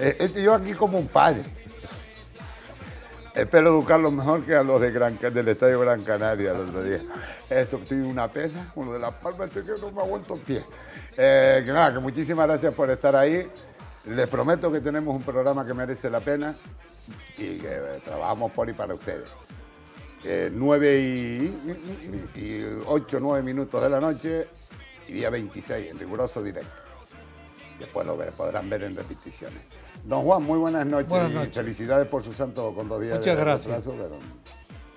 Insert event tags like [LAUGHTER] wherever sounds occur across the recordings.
Eh, eh, yo aquí como un padre. Espero educarlo mejor que a los de Gran, del Estadio Gran Canaria el otro día. Esto estoy una pena, uno de las palmas, estoy que no me aguanto el pie. Eh, que nada, que muchísimas gracias por estar ahí. Les prometo que tenemos un programa que merece la pena y que trabajamos por y para ustedes. Eh, 9 y, y, nueve 9 minutos de la noche y día 26 en riguroso directo. Después lo podrán ver en repeticiones. Don Juan, muy buenas noches, y felicidades por su santo con dos días Muchas gracias.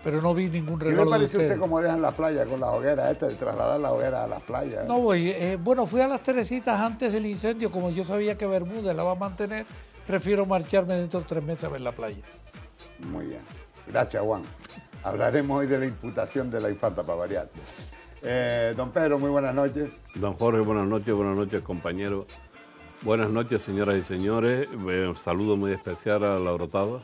pero... no vi ningún regalo. ¿Qué le parece usted cómo dejan la playa con la hoguera? esta de trasladar la hoguera a las playas? No voy. Eh, bueno, fui a las Teresitas antes del incendio, como yo sabía que Bermúdez la va a mantener, prefiero marcharme dentro de tres meses a ver la playa. Muy bien. Gracias, Juan. Hablaremos hoy de la imputación de la infanta para variar. Eh, don Pedro, muy buenas noches. Don Jorge, buenas noches, buenas noches, compañero. Buenas noches, señoras y señores. Eh, un saludo muy especial a La Brotada.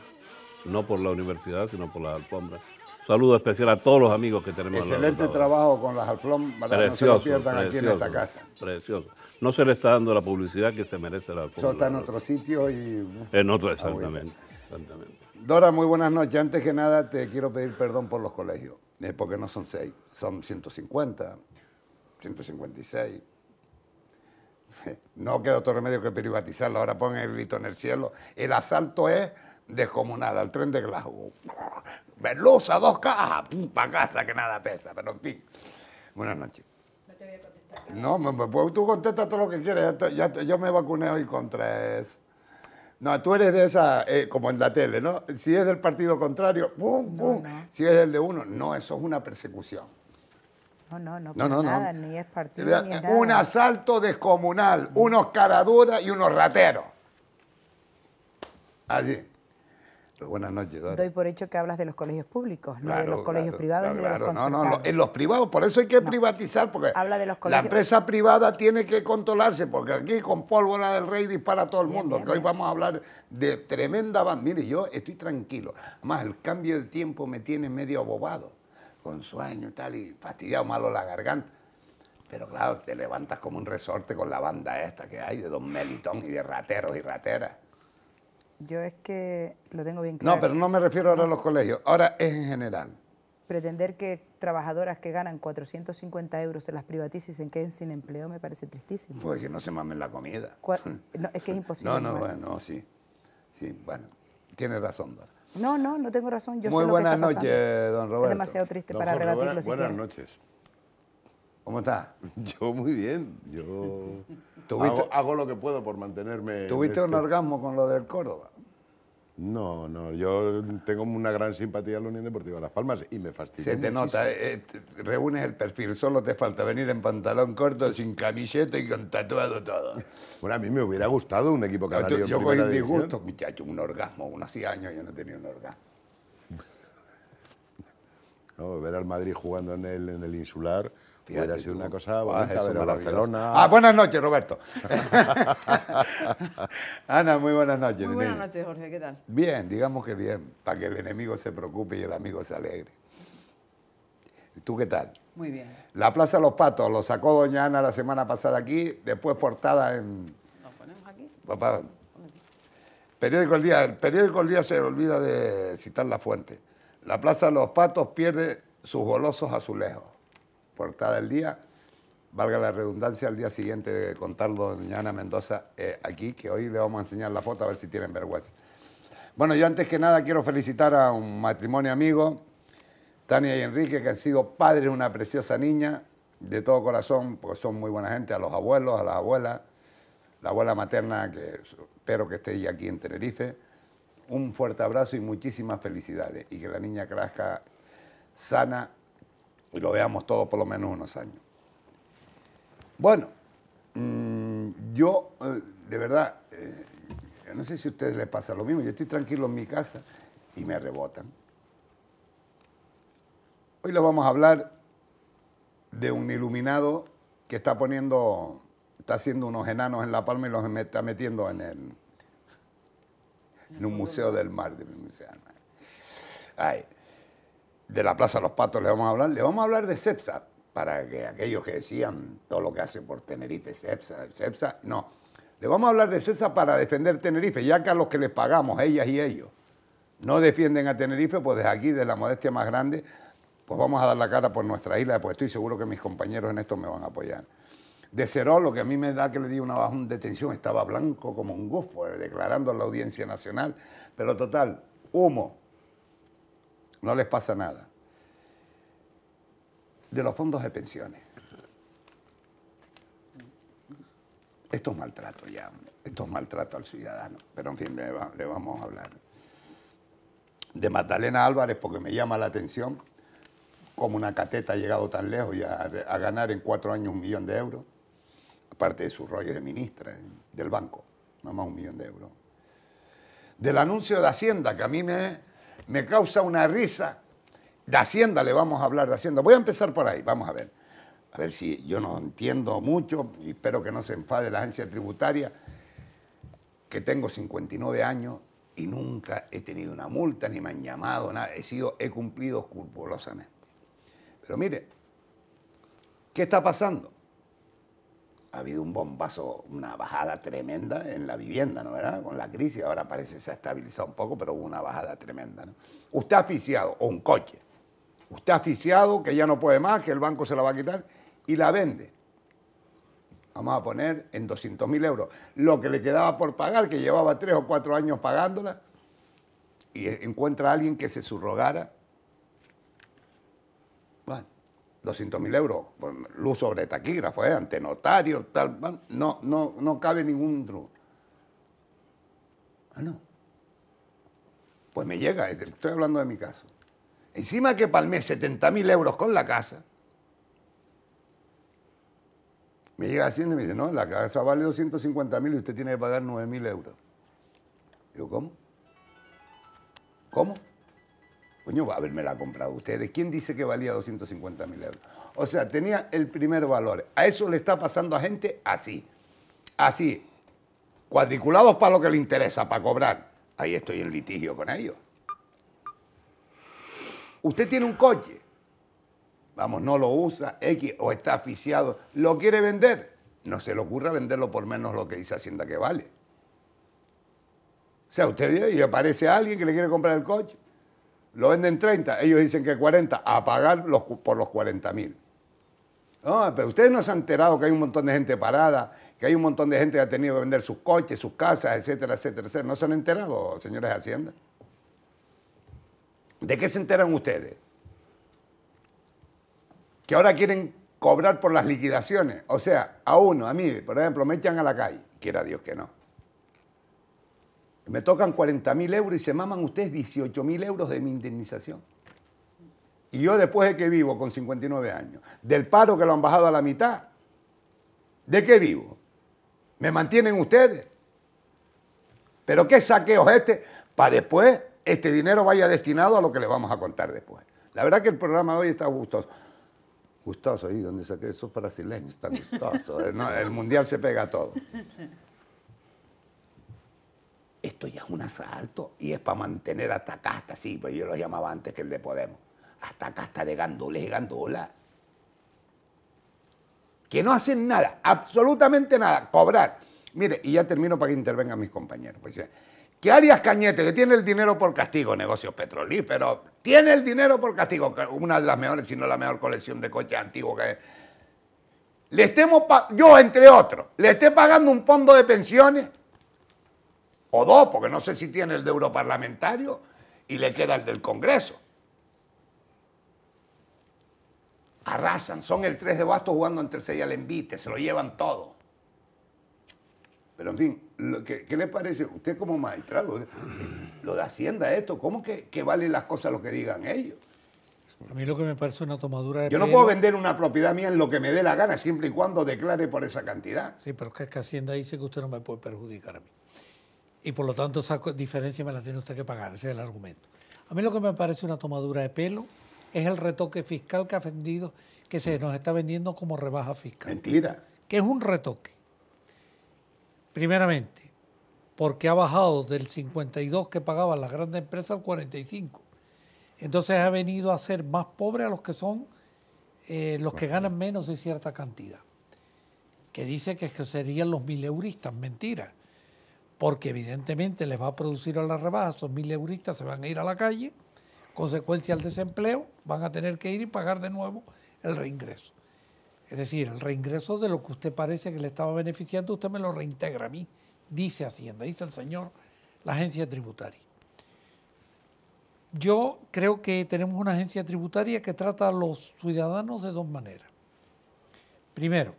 no por la universidad, sino por las alfombras. Un saludo especial a todos los amigos que tenemos. Excelente trabajo con las alfombras, para que no se lo aquí en esta casa. Precioso. No se le está dando la publicidad que se merece la alfombra. Eso está en otro sitio y... En otro, ah, exactamente. exactamente. Dora, muy buenas noches. Antes que nada, te quiero pedir perdón por los colegios, eh, porque no son seis, son 150, 156. [LAUGHS] No queda otro remedio que privatizarlo. Ahora pongan el grito en el cielo. El asalto es descomunal al tren de Glasgow. Velosa, dos cajas, pum, mm, pa' casa que nada pesa, pero en fin. Buenas noches. No te voy a contestar. No, pues, pues, tú contestas todo lo que quieras. yo me vacuné hoy contra eso. No, tú eres de esa, eh, como en la tele, ¿no? Si es del partido contrario, ¡pum, pum! Si es el de uno, no, eso es una persecución. No, no, no, nada, ni es partido. Ni un asalto descomunal, unos caraduras y unos rateros. Allí. Buenas noches. Dora. Doy por hecho que hablas de los colegios públicos, no de los colegios privados ni de los concertados. no, no, en los privados, por eso hay que privatizar, porque la empresa privada tiene que controlarse, porque aquí con pólvora del rey dispara todo el mundo, hoy vamos a hablar de tremenda... Mire, yo estoy tranquilo, además el cambio de tiempo me tiene medio abobado con sueño y tal, y fastidiado malo la garganta. Pero claro, te levantas como un resorte con la banda esta que hay de Don Melitón y de rateros y rateras. Yo es que lo tengo bien claro. No, pero no me refiero ahora a los colegios, ahora es en general. Pretender que trabajadoras que ganan 450 euros se las privatice y se queden sin empleo me parece tristísimo. Pues que no se mamen la comida. [LAUGHS] es que es imposible. no, no, bueno, sí. Sí, bueno, tienes razón, Dora. No, no, no tengo razón. Yo Muy buenas noches, don Roberto. Es demasiado triste para Jorge, rebatirlo Buenas noches. ¿Cómo está? [LAUGHS] Yo muy bien. Yo hago, lo que puedo por mantenerme. ¿Tuviste un este orgasmo con lo del Córdoba? No, no, yo tengo una gran simpatía a la Unión Deportiva de Las Palmas y me fastidia. Se te nota, eh, eh, reúnes el perfil, solo te falta venir en pantalón corto, sin camiseta y con tatuado todo. Bueno, a mí me hubiera gustado un equipo canario. Yo, con cogí disgusto, muchacho, un orgasmo, unos hacía años yo no tenía un orgasmo. [LAUGHS] No, ver al Madrid jugando en el, en el insular Hubiera sido una cosa ah, Barcelona... Ah, buenas noches, Roberto. [LAUGHS] Ana, muy buenas noches. Muy buenas noches, Jorge, ¿qué tal? Bien, digamos que bien, para que el enemigo se preocupe y el amigo se alegre. ¿Y tú qué tal? Muy bien. La Plaza de los Patos, lo sacó Doña Ana la semana pasada aquí, después portada en... ¿Lo ponemos aquí? Papá, Periódico El Día, el periódico El Día se olvida de citar la fuente. La Plaza de los Patos pierde sus golosos azulejos portada el día, valga la redundancia, al día siguiente de contarlo doña Ana Mendoza eh, aquí, que hoy le vamos a enseñar la foto a ver si tienen vergüenza. Bueno, yo antes que nada quiero felicitar a un matrimonio amigo, Tania y Enrique, que han sido padres de una preciosa niña, de todo corazón, porque son muy buena gente, a los abuelos, a las abuelas, la abuela materna, que espero que esté aquí en Tenerife. Un fuerte abrazo y muchísimas felicidades. Y que la niña crezca sana y lo veamos todo por lo menos unos años. Bueno, mm, yo eh, de verdad, eh, no sé si a ustedes les pasa lo mismo, yo estoy tranquilo en mi casa y me rebotan. Hoy les vamos a hablar de un iluminado que está poniendo, está haciendo unos enanos en La Palma y los está metiendo en el en un museo del mar de de la Plaza Los Patos le vamos a hablar, le vamos a hablar de CEPSA, para que aquellos que decían todo lo que hace por Tenerife, CEPSA, CEPSA, no. Le vamos a hablar de CEPSA para defender Tenerife, ya que a los que les pagamos, ellas y ellos, no defienden a Tenerife, pues desde aquí, de la modestia más grande, pues vamos a dar la cara por nuestra isla, pues estoy seguro que mis compañeros en esto me van a apoyar. De Cerol, lo que a mí me da que le di una baja de detención, estaba blanco como un gofo, eh, declarando a la Audiencia Nacional, pero total, humo, no les pasa nada. De los fondos de pensiones. Esto es maltrato ya, esto es maltrato al ciudadano, pero en fin, le, vamos a hablar. De Magdalena Álvarez, porque me llama la atención cómo una cateta ha llegado tan lejos y a, ganar en cuatro años un millón de euros, aparte de sus rollos de ministra del banco, nada más un millón de euros. Del anuncio de Hacienda, que a mí me, me causa una risa. De Hacienda le vamos a hablar de Hacienda. Voy a empezar por ahí, vamos a ver. A ver si yo no entiendo mucho y espero que no se enfade la agencia tributaria, que tengo 59 años y nunca he tenido una multa ni me han llamado, nada. He, sido, he cumplido escrupulosamente. Pero mire, ¿qué está pasando? ha habido un bombazo, una bajada tremenda en la vivienda, ¿no verdad? Con la crisis, ahora parece que se ha estabilizado un poco, pero hubo una bajada tremenda. ¿no? Usted ha asfixiado, o un coche, usted ha asfixiado que ya no puede más, que el banco se la va a quitar y la vende. Vamos a poner en 200.000 euros lo que le quedaba por pagar, que llevaba tres o cuatro años pagándola, y encuentra a alguien que se subrogara 200.000 euros, pues, luz sobre taquígrafo, ¿eh? ante notario, tal, no, no, no cabe ningún truco. Ah, no. Pues me llega, estoy hablando de mi caso. Encima que palmé 70.000 euros con la casa, me llega haciendo y me dice, no, la casa vale 250.000 y usted tiene que pagar 9.000 euros. Digo, ¿cómo? ¿Cómo? coño, va a haberme la comprado ustedes. ¿Quién dice que valía 250 mil euros? O sea, tenía el primer valor. A eso le está pasando a gente así. Así. Cuadriculados para lo que le interesa, para cobrar. Ahí estoy en litigio con ellos. Usted tiene un coche. Vamos, no lo usa, X, o está aficiado. ¿Lo quiere vender? No se le ocurra venderlo por menos lo que dice Hacienda que vale. O sea, usted y aparece alguien que le quiere comprar el coche lo venden 30, ellos dicen que 40, a pagar por los 40 mil. No, pero ustedes no se han enterado que hay un montón de gente parada, que hay un montón de gente que ha tenido que vender sus coches, sus casas, etcétera, etcétera, etcétera. ¿No se han enterado, señores de Hacienda? ¿De qué se enteran ustedes? Que ahora quieren cobrar por las liquidaciones. O sea, a uno, a mí, por ejemplo, me echan a la calle. Quiera Dios que no. Me tocan 40 mil euros y se maman ustedes 18 mil euros de mi indemnización. Y yo después de que vivo con 59 años, del paro que lo han bajado a la mitad, ¿de qué vivo? ¿Me mantienen ustedes? ¿Pero qué saqueos este? Para después este dinero vaya destinado a lo que le vamos a contar después. La verdad que el programa de hoy está gustoso. Gustoso, ahí donde saqué esos brasileños, está gustoso. ¿eh? el mundial se pega a todo esto ya es un asalto y es para mantener hasta casta, sí, pues yo lo llamaba antes que el de Podemos, hasta casta de gandoles y gandolas. Que no hacen nada, absolutamente nada, cobrar. Mire, y ya termino para que intervengan mis compañeros. Pues, que Arias Cañete, que tiene el dinero por castigo, negocios petrolíferos, tiene el dinero por castigo, una de las mejores, si no la mejor colección de coches antiguos que Le estemos, yo entre otros, le esté pagando un fondo de pensiones o dos, porque no sé si tiene el de europarlamentario y le queda el del Congreso. Arrasan, son el 3 de bastos jugando entre y al envite, se lo llevan todo. Pero en fin, ¿qué le parece? Usted como magistrado, ¿eh? lo de Hacienda esto, ¿cómo que, valen las cosas lo que digan ellos? A mí lo que me parece una tomadura Yo no puedo vender una propiedad mía en lo que me dé la gana, siempre y cuando declare por esa cantidad. Sí, pero es que Hacienda dice que usted no me puede perjudicar a mí y por lo tanto esa diferencia me la tiene usted que pagar, ese es el argumento. A mí lo que me parece una tomadura de pelo es el retoque fiscal que ha vendido, que se nos está vendiendo como rebaja fiscal. Mentira. Que es un retoque. Primeramente, porque ha bajado del 52 que pagaban las grandes empresas al 45. Entonces ha venido a ser más pobre a los que son eh, los que ganan menos de cierta cantidad. Que dice que serían los mileuristas, mentira porque evidentemente les va a producir a la rebaja, esos mil euristas se van a ir a la calle, consecuencia al desempleo, van a tener que ir y pagar de nuevo el reingreso. Es decir, el reingreso de lo que usted parece que le estaba beneficiando, usted me lo reintegra a mí, dice Hacienda, dice el señor, la agencia tributaria. Yo creo que tenemos una agencia tributaria que trata a los ciudadanos de dos maneras. Primero,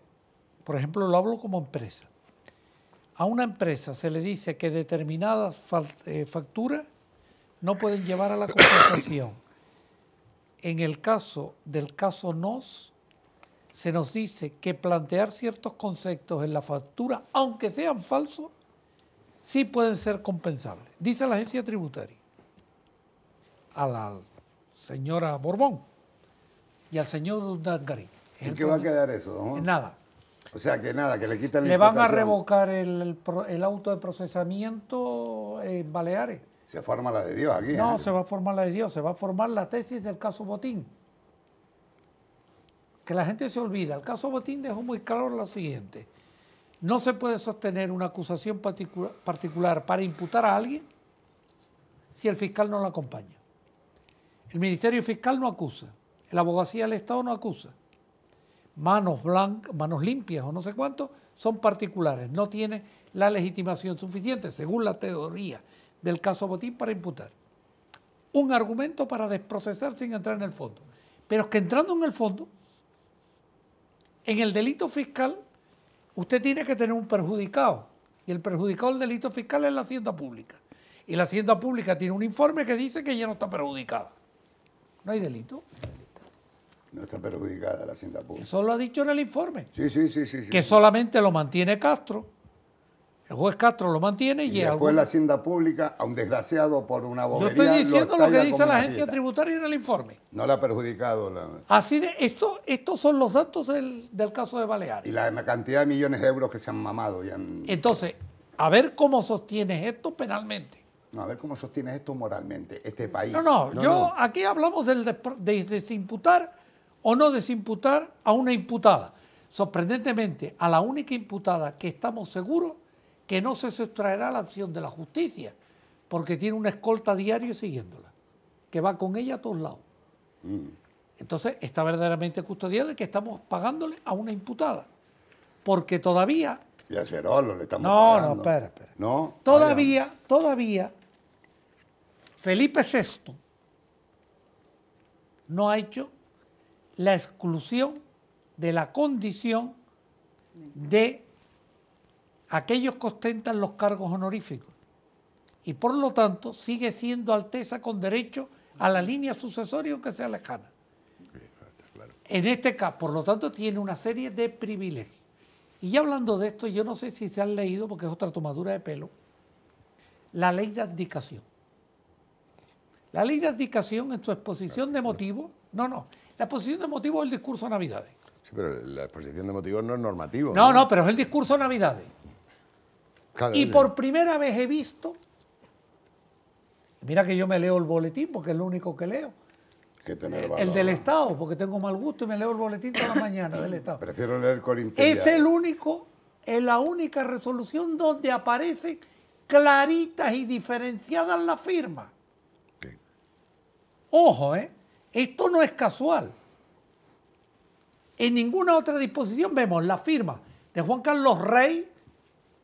por ejemplo, lo hablo como empresa a una empresa se le dice que determinadas eh, facturas no pueden llevar a la compensación. En el caso del caso NOS, se nos dice que plantear ciertos conceptos en la factura, aunque sean falsos, sí pueden ser compensables. Dice la agencia tributaria a la señora Borbón y al señor Dangarín. ¿En qué va a quedar eso? nada. O sea que nada, que le quitan la Le van a revocar el, auto de procesamiento en Baleares. Se forma la de Dios aquí. No, ¿eh? se va a formar la de Dios, se va a formar la tesis del caso Botín. Que la gente se olvida. El caso Botín dejó muy claro lo siguiente. No se puede sostener una acusación particular, particular para imputar a alguien si el fiscal no la acompaña. El Ministerio Fiscal no acusa, la abogacía del Estado no acusa manos blancas, manos limpias o no sé cuánto, son particulares, no tiene la legitimación suficiente, según la teoría del caso Botín, para imputar. Un argumento para desprocesar sin entrar en el fondo. Pero es que entrando en el fondo, en el delito fiscal, usted tiene que tener un perjudicado. Y el perjudicado del delito fiscal es la hacienda pública. Y la hacienda pública tiene un informe que dice que ya no está perjudicada. No hay delito. No está perjudicada la hacienda pública. Eso lo ha dicho en el informe. Sí, sí, sí. sí que solamente lo mantiene Castro. El juez Castro lo mantiene y, y después la hacienda pública, a un desgraciado por una bobería... Yo estoy diciendo lo, que dice la agencia tributaria en el informe. No la ha perjudicado. La... Así de... Esto, estos son los datos del, caso de Baleares. Y la cantidad de millones de euros que se han mamado. Y Entonces, a ver cómo sostienes esto penalmente. No, a ver cómo sostienes esto moralmente, este país. No, no, yo aquí hablamos del de, desimputar o no desimputar a una imputada. Sorprendentemente, a la única imputada que estamos seguros que no se sustraerá la acción de la justicia, porque tiene una escolta diaria siguiéndola, que va con ella a todos lados. Mm. Entonces está verdaderamente custodiada de que estamos pagándole a una imputada, porque todavía... Ya a le estamos No, pagando. no, espera, espera. ¿No? Todavía, todavía, Felipe VI no ha hecho la exclusión de la condición de aquellos que ostentan los cargos honoríficos. Y por lo tanto sigue siendo Alteza con derecho a la línea sucesoria aunque sea lejana. En este caso, por lo tanto, tiene una serie de privilegios. Y ya hablando de esto, yo no sé si se han leído, porque es otra tomadura de pelo, la ley de abdicación. La ley de abdicación en su exposición de motivos, no, no, la exposición de motivos es el discurso de Navidades. Sí, pero la exposición de motivos no es normativo. No, no, pero es el discurso de Navidades. y por primera vez he visto, mira que yo me leo el boletín porque es lo único que leo. Que eh, el, del Estado, porque tengo mal gusto y me leo el boletín de la [COUGHS] mañana del Estado. Prefiero leer Es el único, es la única resolución donde aparecen claritas y diferenciadas las firmas. Ojo, ¿eh? Esto no es casual. En ninguna otra disposición vemos la firma de Juan Carlos Rey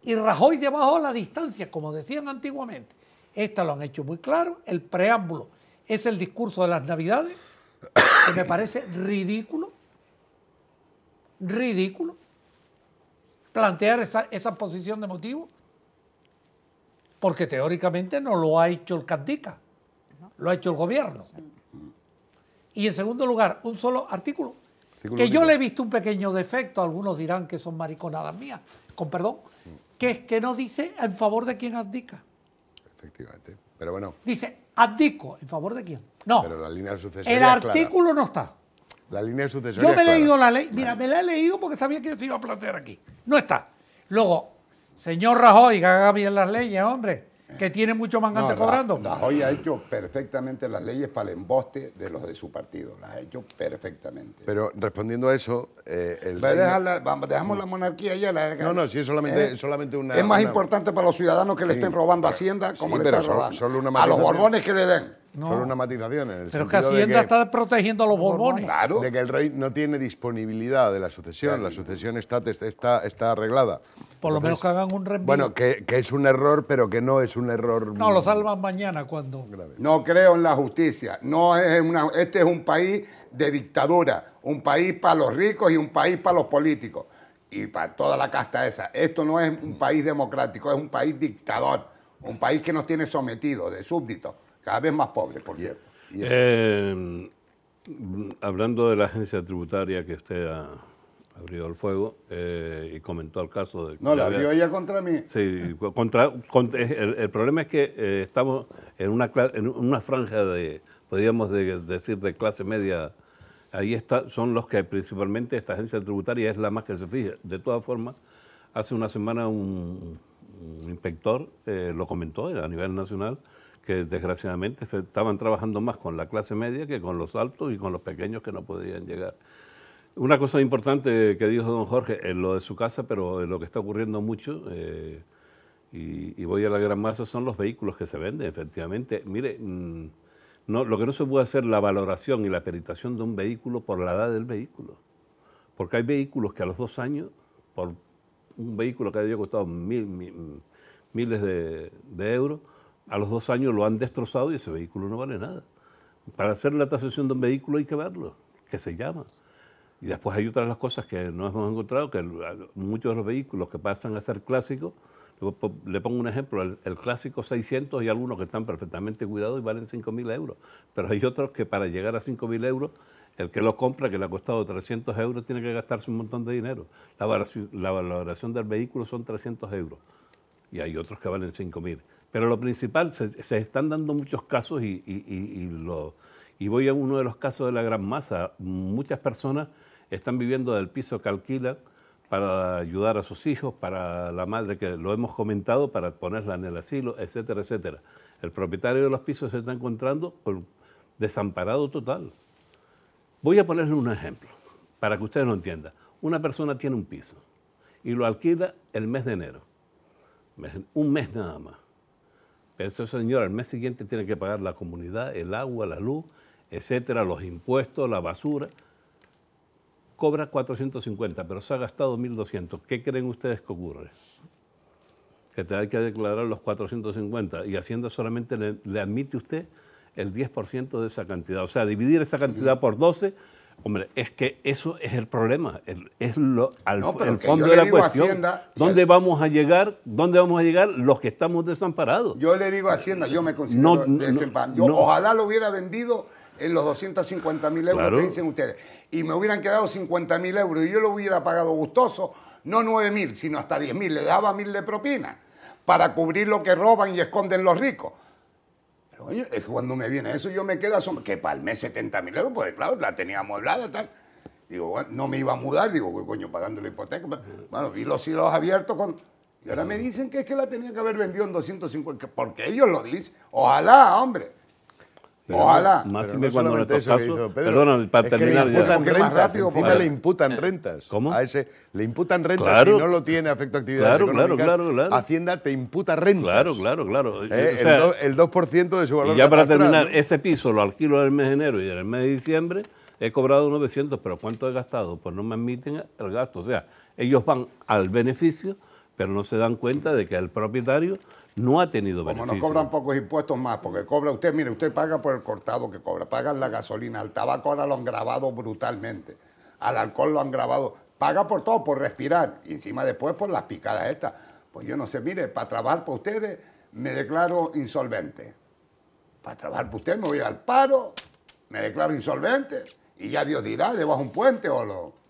y Rajoy debajo a la distancia, como decían antiguamente. Esta lo han hecho muy claro. El preámbulo es el discurso de las Navidades, que me parece ridículo. Ridículo. Plantear esa, esa posición de motivo. Porque teóricamente no lo ha hecho el Candica, lo ha hecho el gobierno. Y en segundo lugar, un solo artículo. que yo le he visto un pequeño defecto, algunos dirán que son mariconadas mías, con perdón, que es que no dice en favor de quién abdica. Efectivamente. Pero bueno. Dice, abdico, ¿en favor de quién? No. Pero la línea de sucesión. El artículo no está. La línea de sucesión. Yo me he leído la ley. Mira, me la he leído porque sabía que se iba a plantear aquí. No está. Luego, señor Rajoy, que haga bien las leyes, hombre que tiene mucho mangante cobrando. Hoy ha hecho perfectamente las leyes para el emboste de los de su partido. Las ha hecho perfectamente. Pero respondiendo a eso, eh, el dejamos la monarquía ya. La, no, no, sí, es solamente, ¿Eh? solamente una. Es más importante para los ciudadanos que le estén robando Hacienda como le están robando. a los borbones que le den. No. una matización. En el Pero que Hacienda está protegiendo a los borbones. Claro. De que el rey no tiene disponibilidad de la sucesión. La sucesión está, está, está arreglada. Por lo menos que hagan un reenvío. Bueno, que, es un error, pero que no es un error. No, lo salvan mañana cuando. No creo en la justicia. No es este es un país de dictadura, un país para los ricos y un país para los políticos y para toda la casta esa. Esto no es un país democrático, es un país dictador, un país que nos tiene sometidos de súbditos. Cada vez más pobres, por cierto. Eh, hablando de la agencia tributaria que usted ha abrió el fuego eh, y comentó el caso de... No, la abrió ella contra mí. Sí, contra, el, problema es que eh, estamos en una, en una franja de, podríamos decir, de clase media. Ahí está, son los que principalmente esta agencia tributaria es la más que se fija. De todas formas, hace una semana un, inspector lo comentó a nivel nacional que desgraciadamente estaban trabajando más con la clase media que con los altos y con los pequeños que no podían llegar. Una cosa importante que dijo don Jorge, en lo de su casa, pero en lo que está ocurriendo mucho, eh, y, voy a la gran masa, son los vehículos que se venden, efectivamente. Mire, mm, no, lo que no se puede hacer la valoración y la peritación de un vehículo por la edad del vehículo. Porque hay vehículos que a los dos años, por un vehículo que haya costado miles de euros, a los dos años lo han destrozado y ese vehículo no vale nada. Para hacer la tasación de un vehículo hay que verlo, que se llama. Y después hay otras las cosas que no hemos encontrado, que muchos de los vehículos que pasan a ser clásicos, le pongo un ejemplo, el, clásico 600 y algunos que están perfectamente cuidados y valen 5.000 euros, pero hay otros que para llegar a 5.000 euros, el que lo compra, que le ha costado 300 euros, tiene que gastarse un montón de dinero. La valoración, la valoración del vehículo son 300 euros y hay otros que valen 5.000. Pero lo principal, se, están dando muchos casos y, voy a uno de los casos de la gran masa. Muchas personas están viviendo del piso que alquilan para ayudar a sus hijos, para la madre que lo hemos comentado, para ponerla en el asilo, etcétera, etcétera. El propietario de los pisos se está encontrando desamparado total. Voy a ponerle un ejemplo para que ustedes lo entiendan. Una persona tiene un piso y lo alquila el mes de enero, un mes nada más. Pero ese señor, el mes siguiente tiene que pagar la comunidad, el agua, la luz, etcétera, los impuestos, la basura. Cobra 450, pero se ha gastado 1.200. ¿Qué creen ustedes que ocurre? Que te hay que declarar los 450 y Hacienda solamente le admite usted el 10% de esa cantidad. O sea, dividir esa cantidad por 12 Hombre, es que eso es el problema, es lo, al, fondo de la cuestión. ¿Dónde vamos a llegar? ¿Dónde vamos a llegar los que estamos desamparados? Yo le digo a Hacienda, yo me considero desamparado. ojalá lo hubiera vendido en los 250 mil euros que dicen ustedes. Y me hubieran quedado 50 mil euros y yo lo hubiera pagado gustoso, no 9 mil, sino hasta 10 mil. Le daba mil de propina para cubrir lo que roban y esconden los ricos. Coño, es cuando me viene eso, yo me quedo asombrado. Que palmé 70 mil euros, pues claro, la tenía amueblada, tal. Digo, no me iba a mudar, digo, coño, pagando la hipoteca. Pues. Bueno, vi los hilos abiertos con. Y ahora me dicen que es que la tenía que haber vendido en 250, porque ellos lo dicen. Ojalá, hombre. Ojalá. Más pero para terminar. Le imputan rentas, le imputan rentas. ¿Cómo? A ese, le imputan rentas y no lo tiene afecto a actividad claro, Claro, claro, Hacienda te imputa rentas. Claro, claro, claro. Eh, el, 2% de su valor. ya para terminar, ese piso lo alquilo en el mes de enero y en el mes de diciembre he cobrado 900, pero ¿cuánto he gastado? Pues no me admiten el gasto. O sea, ellos van al beneficio, pero no se dan cuenta de que el propietario no ha tenido Como Como nos cobran pocos impuestos más, porque cobra usted, mire, usted paga por el cortado que cobra, pagan la gasolina, al tabaco ahora lo han grabado brutalmente, al alcohol lo han grabado, paga por todo, por respirar, y encima después por las picadas estas. Pues yo no sé, mire, para trabajar por ustedes me declaro insolvente. Para trabajar para ustedes me voy al paro, me declaro insolvente, y ya Dios dirá, debajo un puente o lo...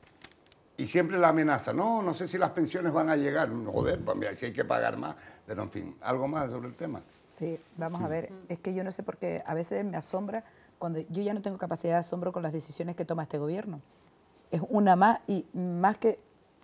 Y siempre la amenaza, no, no sé si las pensiones van a llegar, joder, pues si hay que pagar más. Pero en fin, algo más sobre el tema. Sí, vamos a ver. Es que yo no sé por qué a veces me asombra cuando yo ya no tengo capacidad de asombro con las decisiones que toma este gobierno. Es una más y más que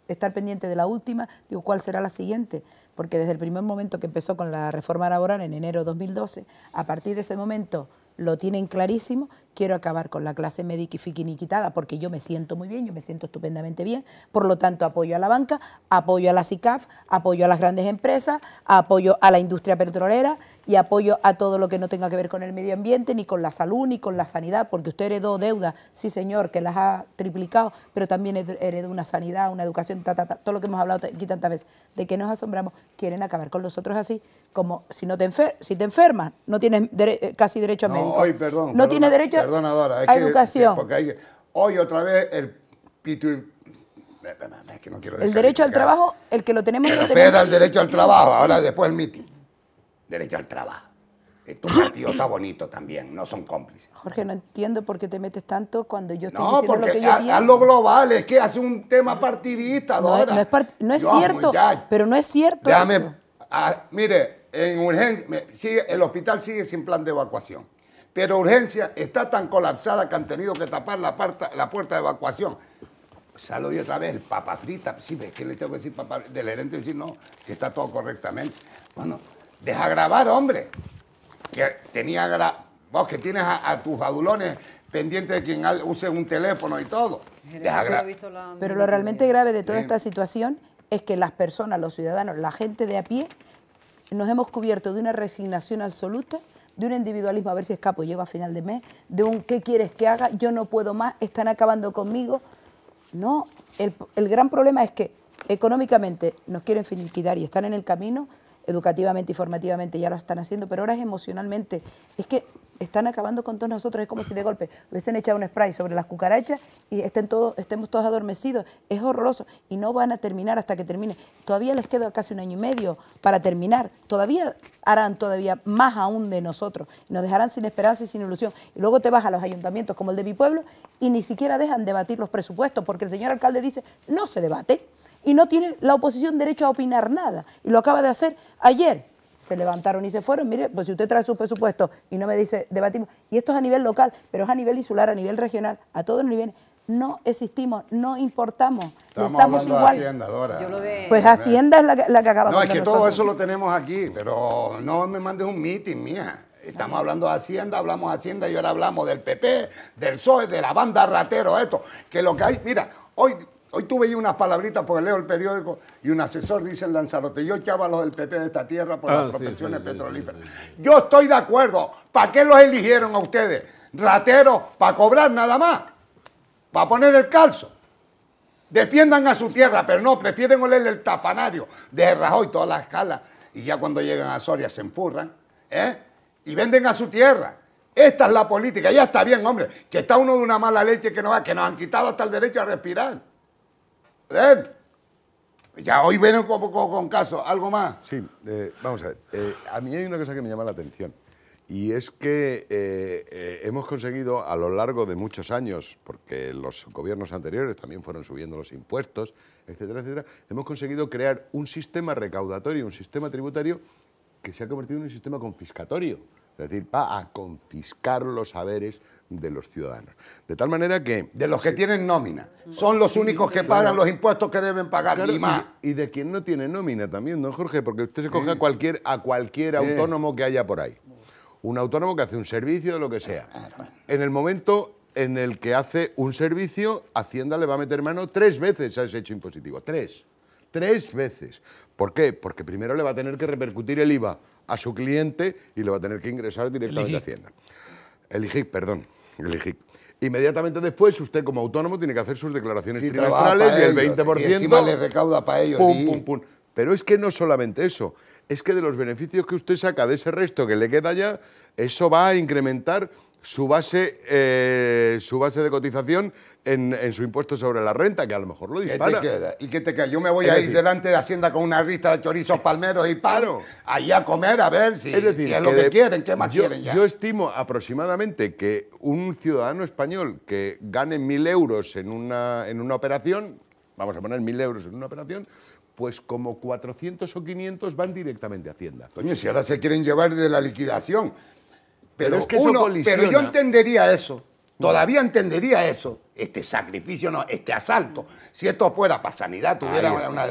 estar pendiente de la última, digo, ¿cuál será la siguiente? Porque desde el primer momento que empezó con la reforma laboral en enero de 2012, a partir de ese momento lo tienen clarísimo quiero acabar con la clase médica y porque yo me siento muy bien, yo me siento estupendamente bien, por lo tanto apoyo a la banca, apoyo a la CICAF, apoyo a las grandes empresas, apoyo a la industria petrolera y apoyo a todo lo que no tenga que ver con el medio ambiente, ni con la salud, ni con la sanidad, porque usted heredó deuda sí señor, que las ha triplicado, pero también heredó una sanidad, una educación, ta, ta, ta, todo lo que hemos hablado aquí tantas veces, de que nos asombramos, quieren acabar con nosotros así, como si no te, si te enfermas, no tienes eh, casi derecho a no, perdón, no tiene tienes derecho perdonadora. Es que, educación. porque hoy otra vez el pitu... Eh, es que no quiero el derecho al trabajo, el que lo tenemos... Pero el derecho al trabajo, ahora después el mitin. Derecho al trabajo. Tu partido está bonito también, no son cómplices. Jorge, no entiendo por qué te metes tanto cuando yo estoy diciendo lo que yo No, porque lo global, es que hace un tema partidista, No, no es, no es cierto, pero no es cierto Déjame, mire, en urgencia, el hospital sigue sin plan de evacuación. Pero urgencia está tan colapsada que han tenido que tapar la, puerta de evacuación. Salud y otra vez el papa frita. Sí, que le tengo que decir papa, del herente? decir no, que está todo correctamente. Bueno, deja grabar, hombre. Que tenía Vos que tienes a, tus adulones pendientes de quien use un teléfono y todo. Pero lo realmente grave de toda esta situación es que las personas, los ciudadanos, la gente de a pie, nos hemos cubierto de una resignación absoluta de un individualismo, a ver si escapo, llego a final de mes, de un qué quieres que haga, yo no puedo más, están acabando conmigo. No, el, el gran problema es que económicamente nos quieren finiquitar y están en el camino, educativamente y formativamente ya lo están haciendo, pero ahora es emocionalmente. Es que están acabando con todos nosotros. Es como si de golpe hubiesen echado un spray sobre las cucarachas y estén todos, estemos todos adormecidos. Es horroroso y no van a terminar hasta que termine. Todavía les queda casi un año y medio para terminar. Todavía harán todavía más aún de nosotros. Nos dejarán sin esperanza y sin ilusión. Y luego te vas a los ayuntamientos como el de mi pueblo y ni siquiera dejan debatir los presupuestos porque el señor alcalde dice, no se debate. Y no tiene la oposición derecho a opinar nada. Y lo acaba de hacer ayer se levantaron y se fueron. Mire, pues si usted trae su presupuesto y no me dice, debatimos, y esto es a nivel local, pero es a nivel insular, a nivel regional, a todos los niveles, no existimos, no importamos. Estamos, estamos igual. De Hacienda, Dora. Pues Hacienda es la, la que acabamos de No, es que todo eso lo tenemos aquí, pero no me mandes un meeting, mía. Estamos hablando de Hacienda, hablamos de Hacienda y ahora hablamos del PP, del PSOE, de la banda ratero, esto. Que lo que hay, mira, hoy Hoy tuve ahí unas palabritas porque leo el periódico y un asesor dice en Lanzarote, yo echaba del PP de esta tierra por ah, las profesiones petrolíferas. yo estoy de acuerdo. ¿Para qué los eligieron a ustedes? Rateros, para cobrar nada más. Para poner el calzo. Defiendan a su tierra, pero no, prefieren oler el tafanario de Rajoy, toda la escala, Y ya cuando llegan a Soria se enfurran. ¿eh? Y venden a su tierra. Esta es la política. Ya está bien, hombre. Que está uno de una mala leche que que nos han quitado hasta el derecho a respirar. ¿Eh? Ya hoy ven con, poco con, caso, algo más. Sí, eh, vamos a ver. Eh, a mí hay una cosa que me llama la atención. Y es que eh, hemos conseguido a lo largo de muchos años, porque los gobiernos anteriores también fueron subiendo los impuestos, etcétera, etcétera, hemos conseguido crear un sistema recaudatorio, un sistema tributario que se ha convertido en un sistema confiscatorio. Es decir, va a confiscar los saberes de los ciudadanos. De tal manera que... De los que tienen nómina. Son los únicos que pagan los impuestos que deben pagar, ni y más. Y, de quien no tiene nómina también, ¿no, Jorge? Porque usted se coge a cualquier, a cualquier autónomo que haya por ahí. Un autónomo que hace un servicio de lo que sea. En el momento en el que hace un servicio, Hacienda le va a meter mano tres veces a ese hecho impositivo. Tres. Tres veces. ¿Por qué? Porque primero le va a tener que repercutir el IVA a su cliente y le va a tener que ingresar directamente a Hacienda. El perdón. Inmediatamente después, usted como autónomo tiene que hacer sus declaraciones y el 20%. Y le recauda para ellos. Pero es que no solamente eso, es que de los beneficios que usted saca de ese resto que le queda ya, eso va a incrementar su base, eh, su base de cotización en, su impuesto sobre la renta, que a lo mejor lo dispara. ¿Y qué te queda? Yo me voy a ir delante de Hacienda con una rista de chorizos, palmeros y paro. ahí a comer a ver si es, lo que, quieren, qué más quieren ya. Yo estimo aproximadamente que un ciudadano español que gane mil euros en una, en una operación, vamos a poner mil euros en una operación, pues como 400 o 500 van directamente a Hacienda. Coño, si ahora se quieren llevar de la liquidación. Pero, es que uno, pero yo entendería eso. Todavía entendería eso, este sacrificio no, este asalto. Si esto fuera para sanidad, tuviera una,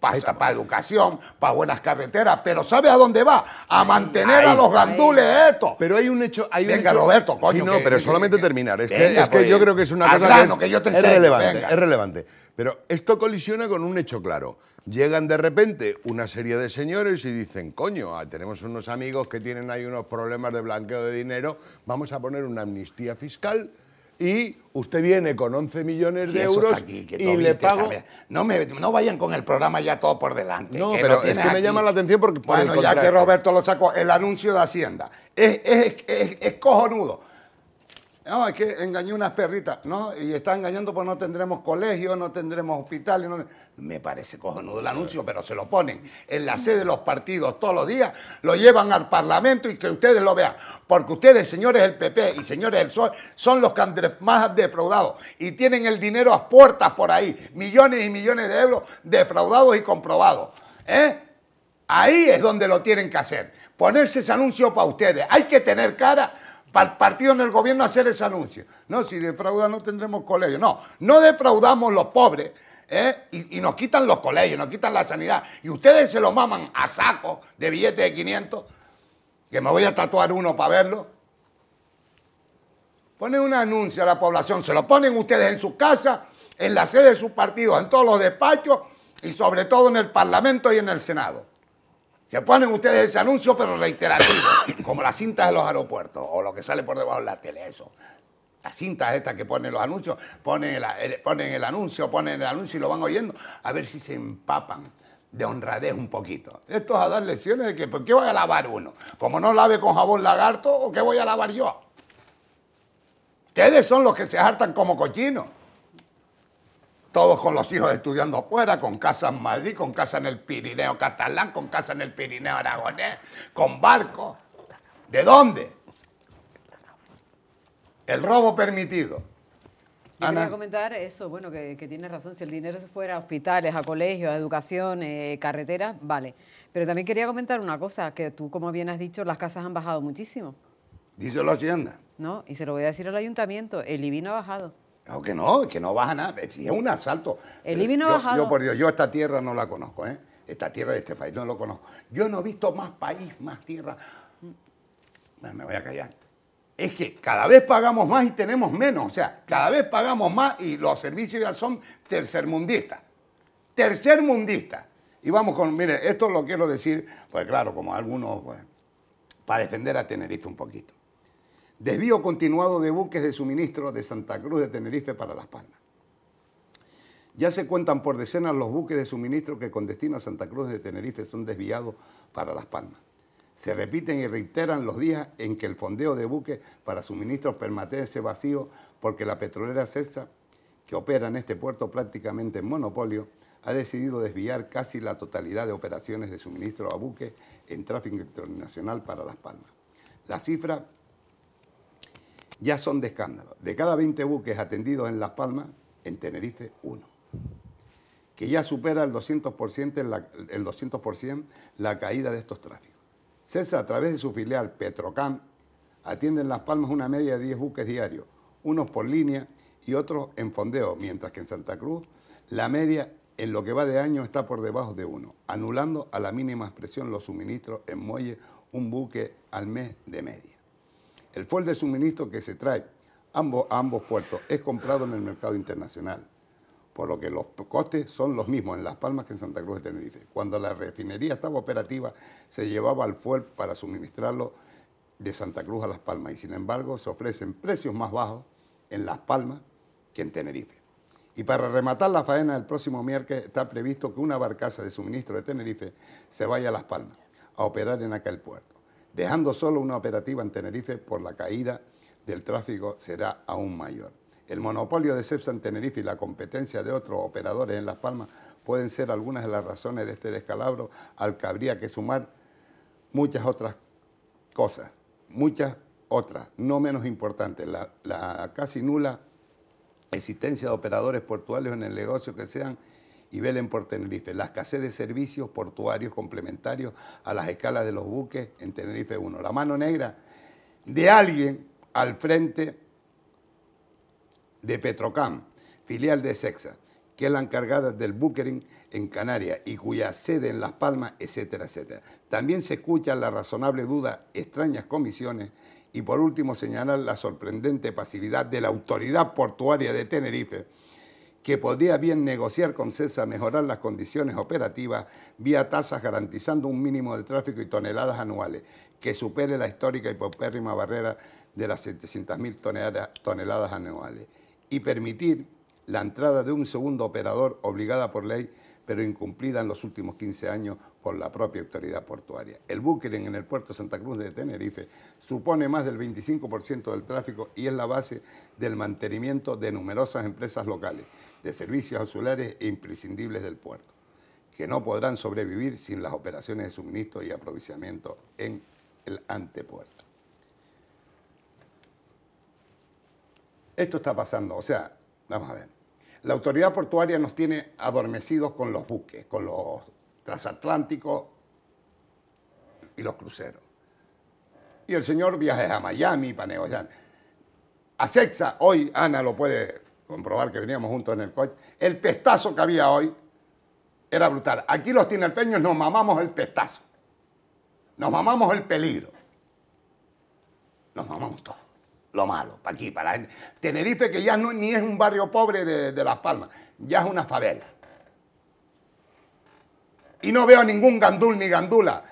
para, educación, para buenas carreteras, pero ¿sabe a dónde va? A mantener a los gandules esto. Pero hay un hecho. Hay venga, Roberto, coño. no, pero solamente terminar. Es, que, pues, yo creo que es una cosa que, es, yo te es relevante. Es relevante. Pero esto colisiona con un hecho claro. Llegan de repente una serie de señores y dicen, coño, ah, tenemos unos amigos que tienen ahí unos problemas de blanqueo de dinero, vamos a poner una amnistía fiscal y usted viene con 11 millones de euros y le pago... No, me, no vayan con el programa ya todo por delante. No, pero es que me llama la atención porque... bueno, ya que Roberto lo sacó, el anuncio de Hacienda. es, es, es cojonudo. No, es que engañé unas perritas, ¿no? Y está engañando porque no tendremos colegio, no tendremos hospitales. No... Me parece cojonudo el anuncio, pero se lo ponen en la sede de los partidos todos los días, lo llevan al Parlamento y que ustedes lo vean. Porque ustedes, señores del PP y señores del PSOE, son los más defraudados y tienen el dinero a puertas por ahí, millones y millones de euros defraudados y comprobados. ¿Eh? Ahí es donde lo tienen que hacer. Ponerse ese anuncio para ustedes. Hay que tener cara para el partido en el gobierno hacer ese anuncio. No, si defraudan no tendremos colegio. No, no defraudamos los pobres ¿eh? y, nos quitan los colegios, nos quitan la sanidad. Y ustedes se lo maman a saco de billetes de 500, que me voy a tatuar uno para verlo. Ponen un anuncio a la población, se lo ponen ustedes en sus casas, en la sede de sus partidos, en todos los despachos y sobre todo en el Parlamento y en el Senado. Se ponen ustedes ese anuncio, pero reiterativo, [COUGHS] como las cintas de los aeropuertos o lo que sale por debajo de la tele, eso. Las cintas estas que ponen los anuncios, ponen el, ponen el anuncio, ponen el anuncio y lo van oyendo, a ver si se empapan de honradez un poquito. Esto es a dar lecciones de que, ¿por qué voy a lavar uno? Como no lave con jabón lagarto, ¿o qué voy a lavar yo? Ustedes son los que se hartan como cochinos todos con los hijos estudiando afuera, con casa en Madrid, con casa en el Pirineo catalán, con casa en el Pirineo aragonés, con barco. ¿De dónde? El robo permitido. Yo quería comentar eso, bueno, que, tienes razón, si el dinero se fuera a hospitales, a colegios, a educación, eh, carreteras, vale. Pero también quería comentar una cosa, que tú, como bien has dicho, las casas han bajado muchísimo. Dice la Hacienda. No, y se lo voy a decir al ayuntamiento, el IBI ha bajado aunque que no, que no baja nada. Si es un asalto. Yo, por Dios, yo esta tierra no la conozco, ¿eh? Esta tierra de este país no lo conozco. Yo no he visto más país, más tierra. Ah, me voy a callar. Es que cada vez pagamos más y tenemos menos. O sea, cada vez pagamos más y los servicios ya son tercermundistas. Tercermundistas. Y vamos con, mire, esto lo quiero decir, pues claro, como algunos, pues, para defender a Tenerife un poquito. Desvío continuado de buques de suministro de Santa Cruz de Tenerife para Las Palmas. Ya se cuentan por decenas los buques de suministro que con destino a Santa Cruz de Tenerife son desviados para Las Palmas. Se repiten y reiteran los días en que el fondeo de buques para suministros permanece vacío porque la petrolera Cesa, que opera en este puerto prácticamente en monopolio, ha decidido desviar casi la totalidad de operaciones de suministro a buques en tráfico internacional para Las Palmas. La cifra ya son de escándalo. De cada 20 buques atendidos en Las Palmas, en Tenerife, uno. Que ya supera el 200%, la, el 200 la caída de estos tráficos. CESA, a través de su filial Petrocam, atiende en Las Palmas una media de 10 buques diarios, unos por línea y otros en fondeo, mientras que en Santa Cruz la media en lo que va de año está por debajo de uno, anulando a la mínima expresión los suministros en muelle un buque al mes de media. El fuel de suministro que se trae ambos, a ambos puertos es comprado en el mercado internacional, por lo que los costes son los mismos en Las Palmas que en Santa Cruz de Tenerife. Cuando la refinería estaba operativa, se llevaba el fuel para suministrarlo de Santa Cruz a Las Palmas y sin embargo se ofrecen precios más bajos en Las Palmas que en Tenerife. Y para rematar la faena el próximo miércoles está previsto que una barcaza de suministro de Tenerife se vaya a Las Palmas a operar en aquel puerto dejando solo una operativa en Tenerife por la caída del tráfico será aún mayor. El monopolio de CEPSA en Tenerife y la competencia de otros operadores en Las Palmas pueden ser algunas de las razones de este descalabro al que habría que sumar muchas otras cosas, muchas otras, no menos importantes, la, la casi nula existencia de operadores portuarios en el negocio que sean y velen por Tenerife. La escasez de servicios portuarios complementarios a las escalas de los buques en Tenerife 1. La mano negra de alguien al frente de Petrocam, filial de Sexa, que es la encargada del búquering en Canarias y cuya sede en Las Palmas, etcétera, etcétera. También se escucha la razonable duda, extrañas comisiones y por último señalar la sorprendente pasividad de la autoridad portuaria de Tenerife que podría bien negociar con CESA mejorar las condiciones operativas vía tasas garantizando un mínimo de tráfico y toneladas anuales que supere la histórica y popérrima barrera de las 700.000 toneladas, toneladas anuales y permitir la entrada de un segundo operador obligada por ley pero incumplida en los últimos 15 años por la propia autoridad portuaria. El bunkering en el puerto Santa Cruz de Tenerife supone más del 25% del tráfico y es la base del mantenimiento de numerosas empresas locales de servicios e imprescindibles del puerto, que no podrán sobrevivir sin las operaciones de suministro y aprovisionamiento en el antepuerto. Esto está pasando, o sea, vamos a ver. La autoridad portuaria nos tiene adormecidos con los buques, con los transatlánticos y los cruceros. Y el señor viaja a Miami para negociar. A Sexa, hoy Ana lo puede comprobar que veníamos juntos en el coche, el pestazo que había hoy era brutal. Aquí los tinerfeños nos mamamos el pestazo, nos mamamos el peligro, nos mamamos todo, lo malo, para aquí, para la gente. Tenerife que ya no, ni es un barrio pobre de, Las Palmas, ya es una favela. Y no veo ningún gandul ni gandula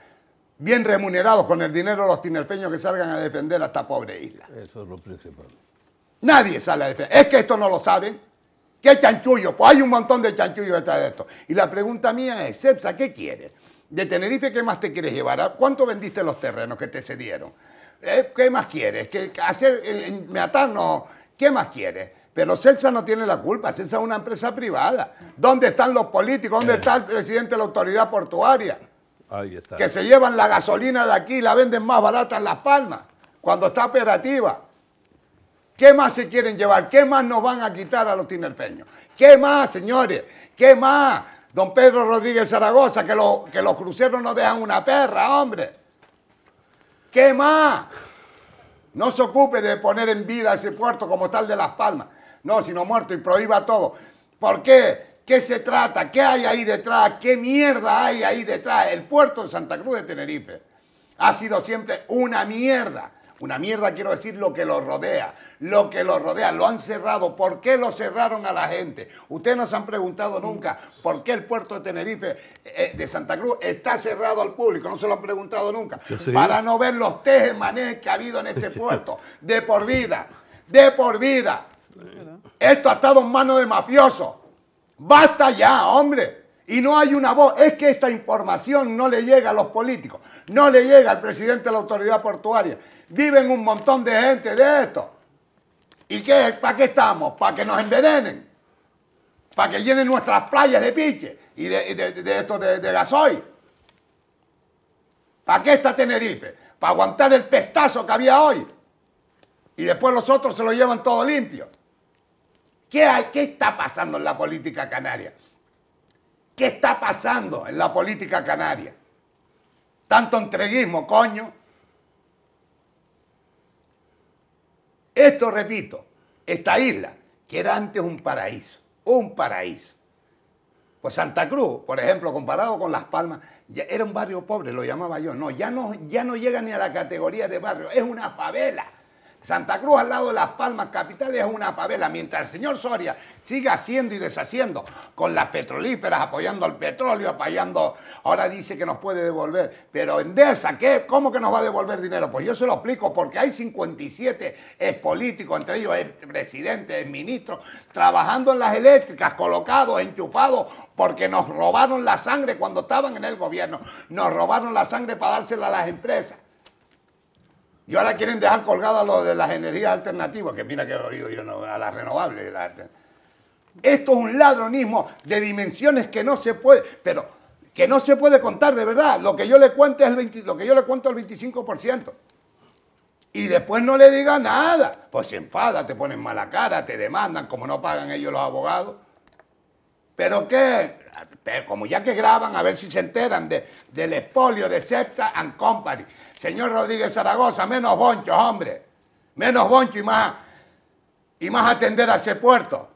bien remunerados con el dinero de los tinerfeños que salgan a defender a esta pobre isla. Eso es lo principal. Nadie sale a defender. Es que esto no lo saben. ¿Qué chanchullo? Pues hay un montón de chanchullo detrás de esto. Y la pregunta mía es, Cepsa, ¿qué quieres? De Tenerife, ¿qué más te quieres llevar? ¿Cuánto vendiste los terrenos que te cedieron? Eh, ¿Qué más quieres? ¿Qué, hacer, eh, me ¿Qué más quieres? Pero Cepsa no tiene la culpa, Cepsa es una empresa privada. ¿Dónde están los políticos? ¿Dónde está el presidente de la autoridad portuaria? Ahí está. Que se llevan la gasolina de aquí y la venden más barata en Las Palmas, cuando está operativa. ¿Qué más se quieren llevar? ¿Qué más nos van a quitar a los tinerfeños? ¿Qué más, señores? ¿Qué más? Don Pedro Rodríguez Zaragoza, que, los cruceros no dejan una perra, hombre. ¿Qué más? No se ocupe de poner en vida ese puerto como tal de Las Palmas. No, sino muerto y prohíba todo. ¿Por qué? ¿Qué se trata? ¿Qué hay ahí detrás? ¿Qué mierda hay ahí detrás? El puerto de Santa Cruz de Tenerife ha sido siempre una mierda. Una mierda quiero decir lo que lo rodea, lo que lo rodea. Lo han cerrado. ¿Por qué lo cerraron a la gente? Ustedes no se han preguntado nunca por qué el puerto de Tenerife, eh, eh, de Santa Cruz, está cerrado al público. No se lo han preguntado nunca. Para no ver los tejemanes que ha habido en este puerto. De por vida. De por vida. Esto ha estado en manos de mafiosos. Basta ya, hombre. Y no hay una voz. Es que esta información no le llega a los políticos. No le llega al presidente de la autoridad portuaria. Viven un montón de gente de esto. ¿Y para qué estamos? Para que nos envenenen. Para que llenen nuestras playas de piche y de, esto de, de gasoil. ¿Para qué está Tenerife? Para aguantar el pestazo que había hoy. Y después los otros se lo llevan todo limpio. ¿Qué, hay, ¿Qué está pasando en la política canaria? ¿Qué está pasando en la política canaria? Tanto entreguismo, coño. Esto, repito, esta isla, que era antes un paraíso, un paraíso. Pues Santa Cruz, por ejemplo, comparado con Las Palmas, ya era un barrio pobre, lo llamaba yo. No, ya no, ya no llega ni a la categoría de barrio, es una favela. Santa Cruz al lado de Las Palmas Capital es una favela. Mientras el señor Soria siga haciendo y deshaciendo con las petrolíferas, apoyando al petróleo, apoyando, ahora dice que nos puede devolver. Pero Endesa, ¿qué? ¿cómo que nos va a devolver dinero? Pues yo se lo explico porque hay 57 ex políticos, entre ellos ex presidente, ex ministro, trabajando en las eléctricas, colocados, enchufados, porque nos robaron la sangre cuando estaban en el gobierno. Nos robaron la sangre para dársela a las empresas. Y ahora quieren dejar colgado lo de las energías alternativas, que mira que he oído yo a las renovables. Esto es un ladronismo de dimensiones que no se puede, pero que no se puede contar de verdad. Lo que yo le cuento es el lo que yo le cuento el 25%. Y después no le diga nada. Pues se enfada, te ponen mala cara, te demandan, como no pagan ellos los abogados. Pero que, como ya que graban, a ver si se enteran de, del espolio de Cepsa and Company. Señor Rodríguez Zaragoza, menos bonchos, hombre. Menos boncho y más, y más atender a ese puerto.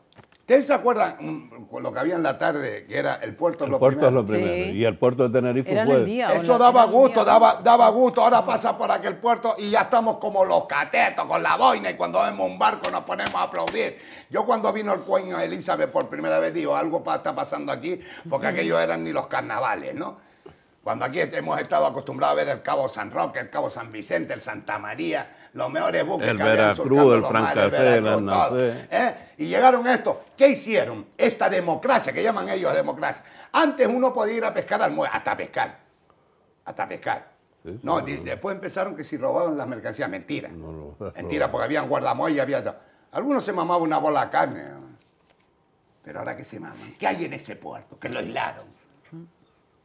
¿Ustedes se acuerdan mm, con lo que había en la tarde, que era el puerto el lo puerto es lo primero. Y el puerto de Tenerife fue. Eso daba gusto, daba, daba gusto. Ahora pasa por aquel puerto y ya estamos como los catetos con la boina y cuando vemos un barco nos ponemos a aplaudir. Yo cuando vino el Queen Elizabeth por primera vez digo, algo está pasando aquí, porque aquellos eran ni los carnavales, ¿no? Cuando aquí hemos estado acostumbrados a ver el Cabo San Roque, el Cabo San Vicente, el Santa María, los mejores buques. El Veracruz, el Francafé, el ¿eh? Y llegaron estos. ¿Qué hicieron? Esta democracia, que llaman ellos democracia. Antes uno podía ir a pescar al hasta pescar. Hasta pescar. no, después empezaron que si robaban las mercancías. Mentira. Mentira, porque habían y había... Algunos se mamaban una bola de carne. Pero ahora que se maman, ¿qué hay en ese puerto? Que lo aislaron.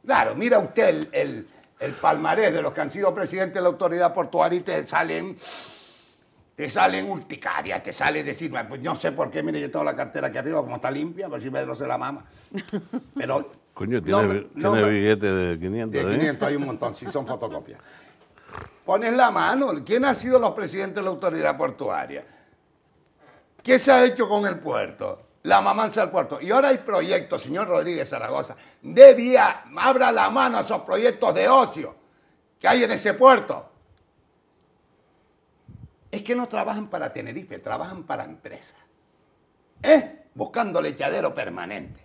Claro, mira usted el, palmarés de los que han sido presidentes de la autoridad portuaria y te salen, te salen urticaria, te sale decir, pues no sé por qué, mire, yo tengo la cartera aquí arriba, como está limpia, por pues si Pedro se la mama. [LAUGHS] Pero. Coño, tiene, de 500. De 500 ¿eh? hay un montón, si son fotocopias. Pones la mano, ¿quién ha sido los presidentes de la autoridad portuaria? ¿Qué se ha hecho con el puerto? La mamanza del puerto. Y ahora hay proyectos, señor Rodríguez Zaragoza, debía, abra la mano a esos proyectos de ocio que hay en ese puerto. Es que no trabajan para Tenerife, trabajan para empresas. ¿Eh? Buscando lechadero permanente.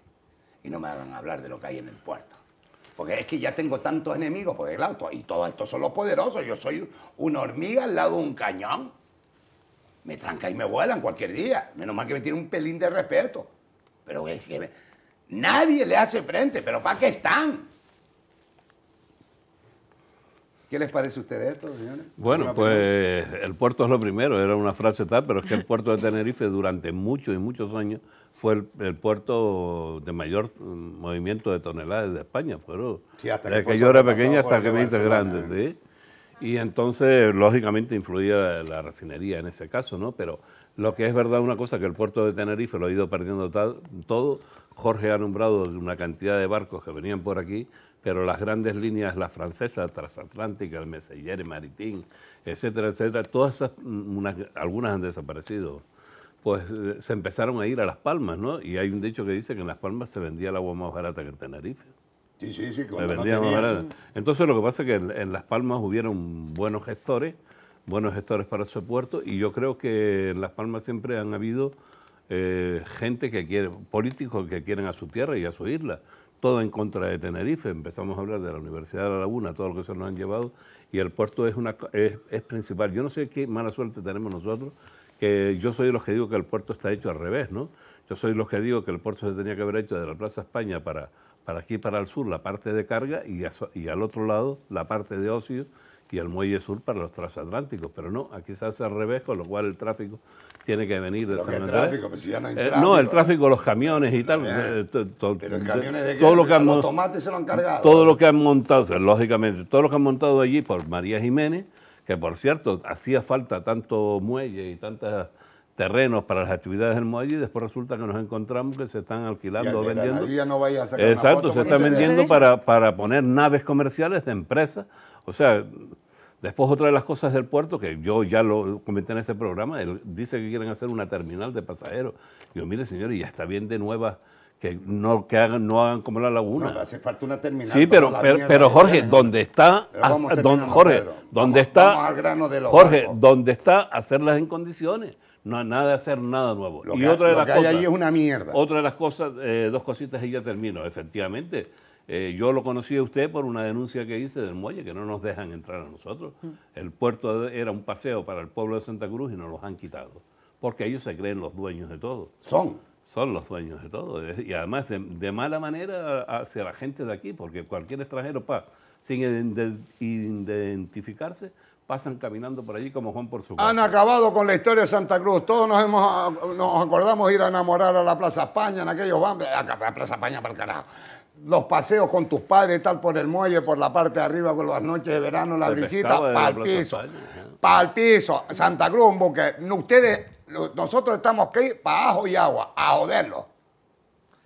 Y no me hagan hablar de lo que hay en el puerto. Porque es que ya tengo tantos enemigos, por el auto, y todos estos son los poderosos. Yo soy una hormiga al lado de un cañón. Me tranca y me vuelan cualquier día. Menos mal que me tiene un pelín de respeto. Pero es que... Nadie le hace frente, pero ¿para qué están? ¿Qué les parece a ustedes esto, señores? Bueno, pues el puerto es lo primero, era una frase tal, pero es que el puerto de Tenerife durante muchos y muchos años fue el, puerto de mayor mm, movimiento de toneladas de España. Fueron, desde que, yo era pequeña hasta que me hice grande, ¿sí? Y entonces, lógicamente, influía la refinería en ese caso, ¿no? Pero lo que es verdad, una cosa, que el puerto de Tenerife lo ha ido perdiendo todo Jorge ha nombrado una cantidad de barcos que venían por aquí, pero las grandes líneas, la francesa, transatlántica, el Messenger, Maritín, etcétera, etcétera, todas esas, mm, algunas han desaparecido. Pues eh, se empezaron a ir a Las Palmas, ¿no? Y hay un dicho que dice que en Las Palmas se vendía el agua más barata que en Tenerife. Sí, sí, sí. Se vendía más barata. Entonces lo que pasa es que en, Las Palmas hubieron buenos gestores, buenos gestores para su puerto, y yo creo que en Las Palmas siempre han habido eh, gente que quiere, políticos que quieren a su tierra y a su isla. Todo en contra de Tenerife. Empezamos a hablar de la Universidad de La Laguna, todo lo que se nos han llevado, y el puerto es, una, es, principal. Yo no sé qué mala suerte tenemos nosotros, que yo soy de los que digo que el puerto está hecho al revés, ¿no? Yo soy los que digo que el puerto se tenía que haber hecho de la Plaza España para, para aquí, para el sur, la parte de carga, y, al otro lado, la parte de ocio y el muelle sur para los transatlánticos, pero no, aquí se hace al revés, con lo cual el tráfico tiene que venir de no, el tráfico, los camiones y tal. Eh, Pero de todo lo que han, Todo lo que han montado, lógicamente, todo lo que han montado allí por María Jiménez, que por cierto hacía falta tanto muelle y tantos terrenos para las actividades del muelle y después resulta que nos encontramos que se están alquilando vendiendo. no Exacto, se están vendiendo para, para poner naves comerciales de empresas. O sea, Después otra de las cosas del puerto, que yo ya lo comenté en este programa, él dice que quieren hacer una terminal de pasajeros. Yo, mire señores, ya está bien de nuevas que no que hagan, no hagan como la laguna. No, hace falta una terminal. Sí, pero, pero, Jorge, dónde está, Jorge, dónde está, Jorge, dónde está hacerlas en condiciones. No nada de hacer nada nuevo. y otra de las cosas, es eh, una Otra de las cosas, dos cositas y ya termino. Efectivamente, eh, yo lo conocí a usted por una denuncia que hice del muelle, que no nos dejan entrar a nosotros. Mm. El puerto era un paseo para el pueblo de Santa Cruz y nos los han quitado, porque ellos se creen los dueños de todo. Son. Son los dueños de todo. Y además de, mala manera hacia la gente de aquí, porque cualquier extranjero, sin identificarse, pasan caminando por allí como Juan por su casa. Han acabado con la historia de Santa Cruz. Todos nos, hemos, nos acordamos ir a enamorar a la Plaza España en aquellos van. A la Plaza España para el carajo los paseos con tus padres, tal por el muelle, por la parte de arriba, con las noches de verano, la brisita, partizo. Partizo, ¿eh? piso. Santa Cruz, porque ustedes, nosotros estamos aquí para ajo y agua, a joderlo.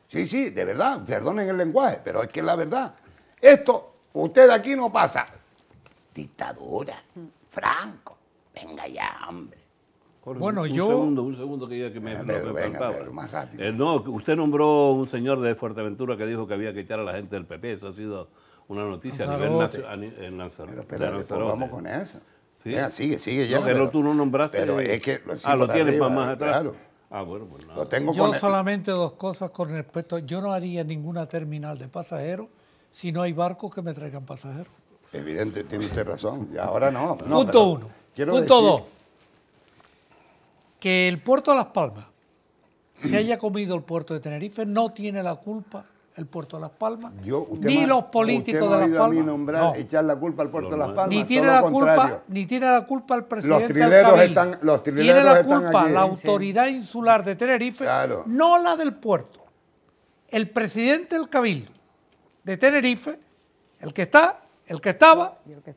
Sí, sí, de verdad, perdonen el lenguaje, pero es que es la verdad. Esto, usted aquí no pasa. Dictadura, Franco, venga ya, hombre bueno, un Segundo, un segundo que, ya que me, venga, más rápido. Eh, no, usted nombró un señor de Fuerteventura que dijo que había que echar a la gente del PP. Eso ha sido una noticia a nivel nacional. Eh, pero pues, vamos con eso. ¿Sí? sigue, sigue ya. pero, tú no nombraste. Pero es que ah, lo tienes más atrás. Ah, bueno, pues nada. yo solamente dos cosas con respecto. Yo no haría ninguna terminal de pasajeros si no hay barcos que me traigan pasajeros. Evidente, tiene usted razón. Y ahora no. Punto uno. Punto dos que el puerto de Las Palmas se haya comido el puerto de Tenerife no tiene la culpa el puerto de Las Palmas, ni los políticos de Las Palmas. A mí nombrar, echar la culpa al puerto de Las Palmas. Ni tiene, la culpa, ni tiene la culpa el presidente los trileros están, los Tiene la culpa la autoridad insular de Tenerife, no la del puerto. El presidente del Cabildo de Tenerife, el que está, el que estaba y el que,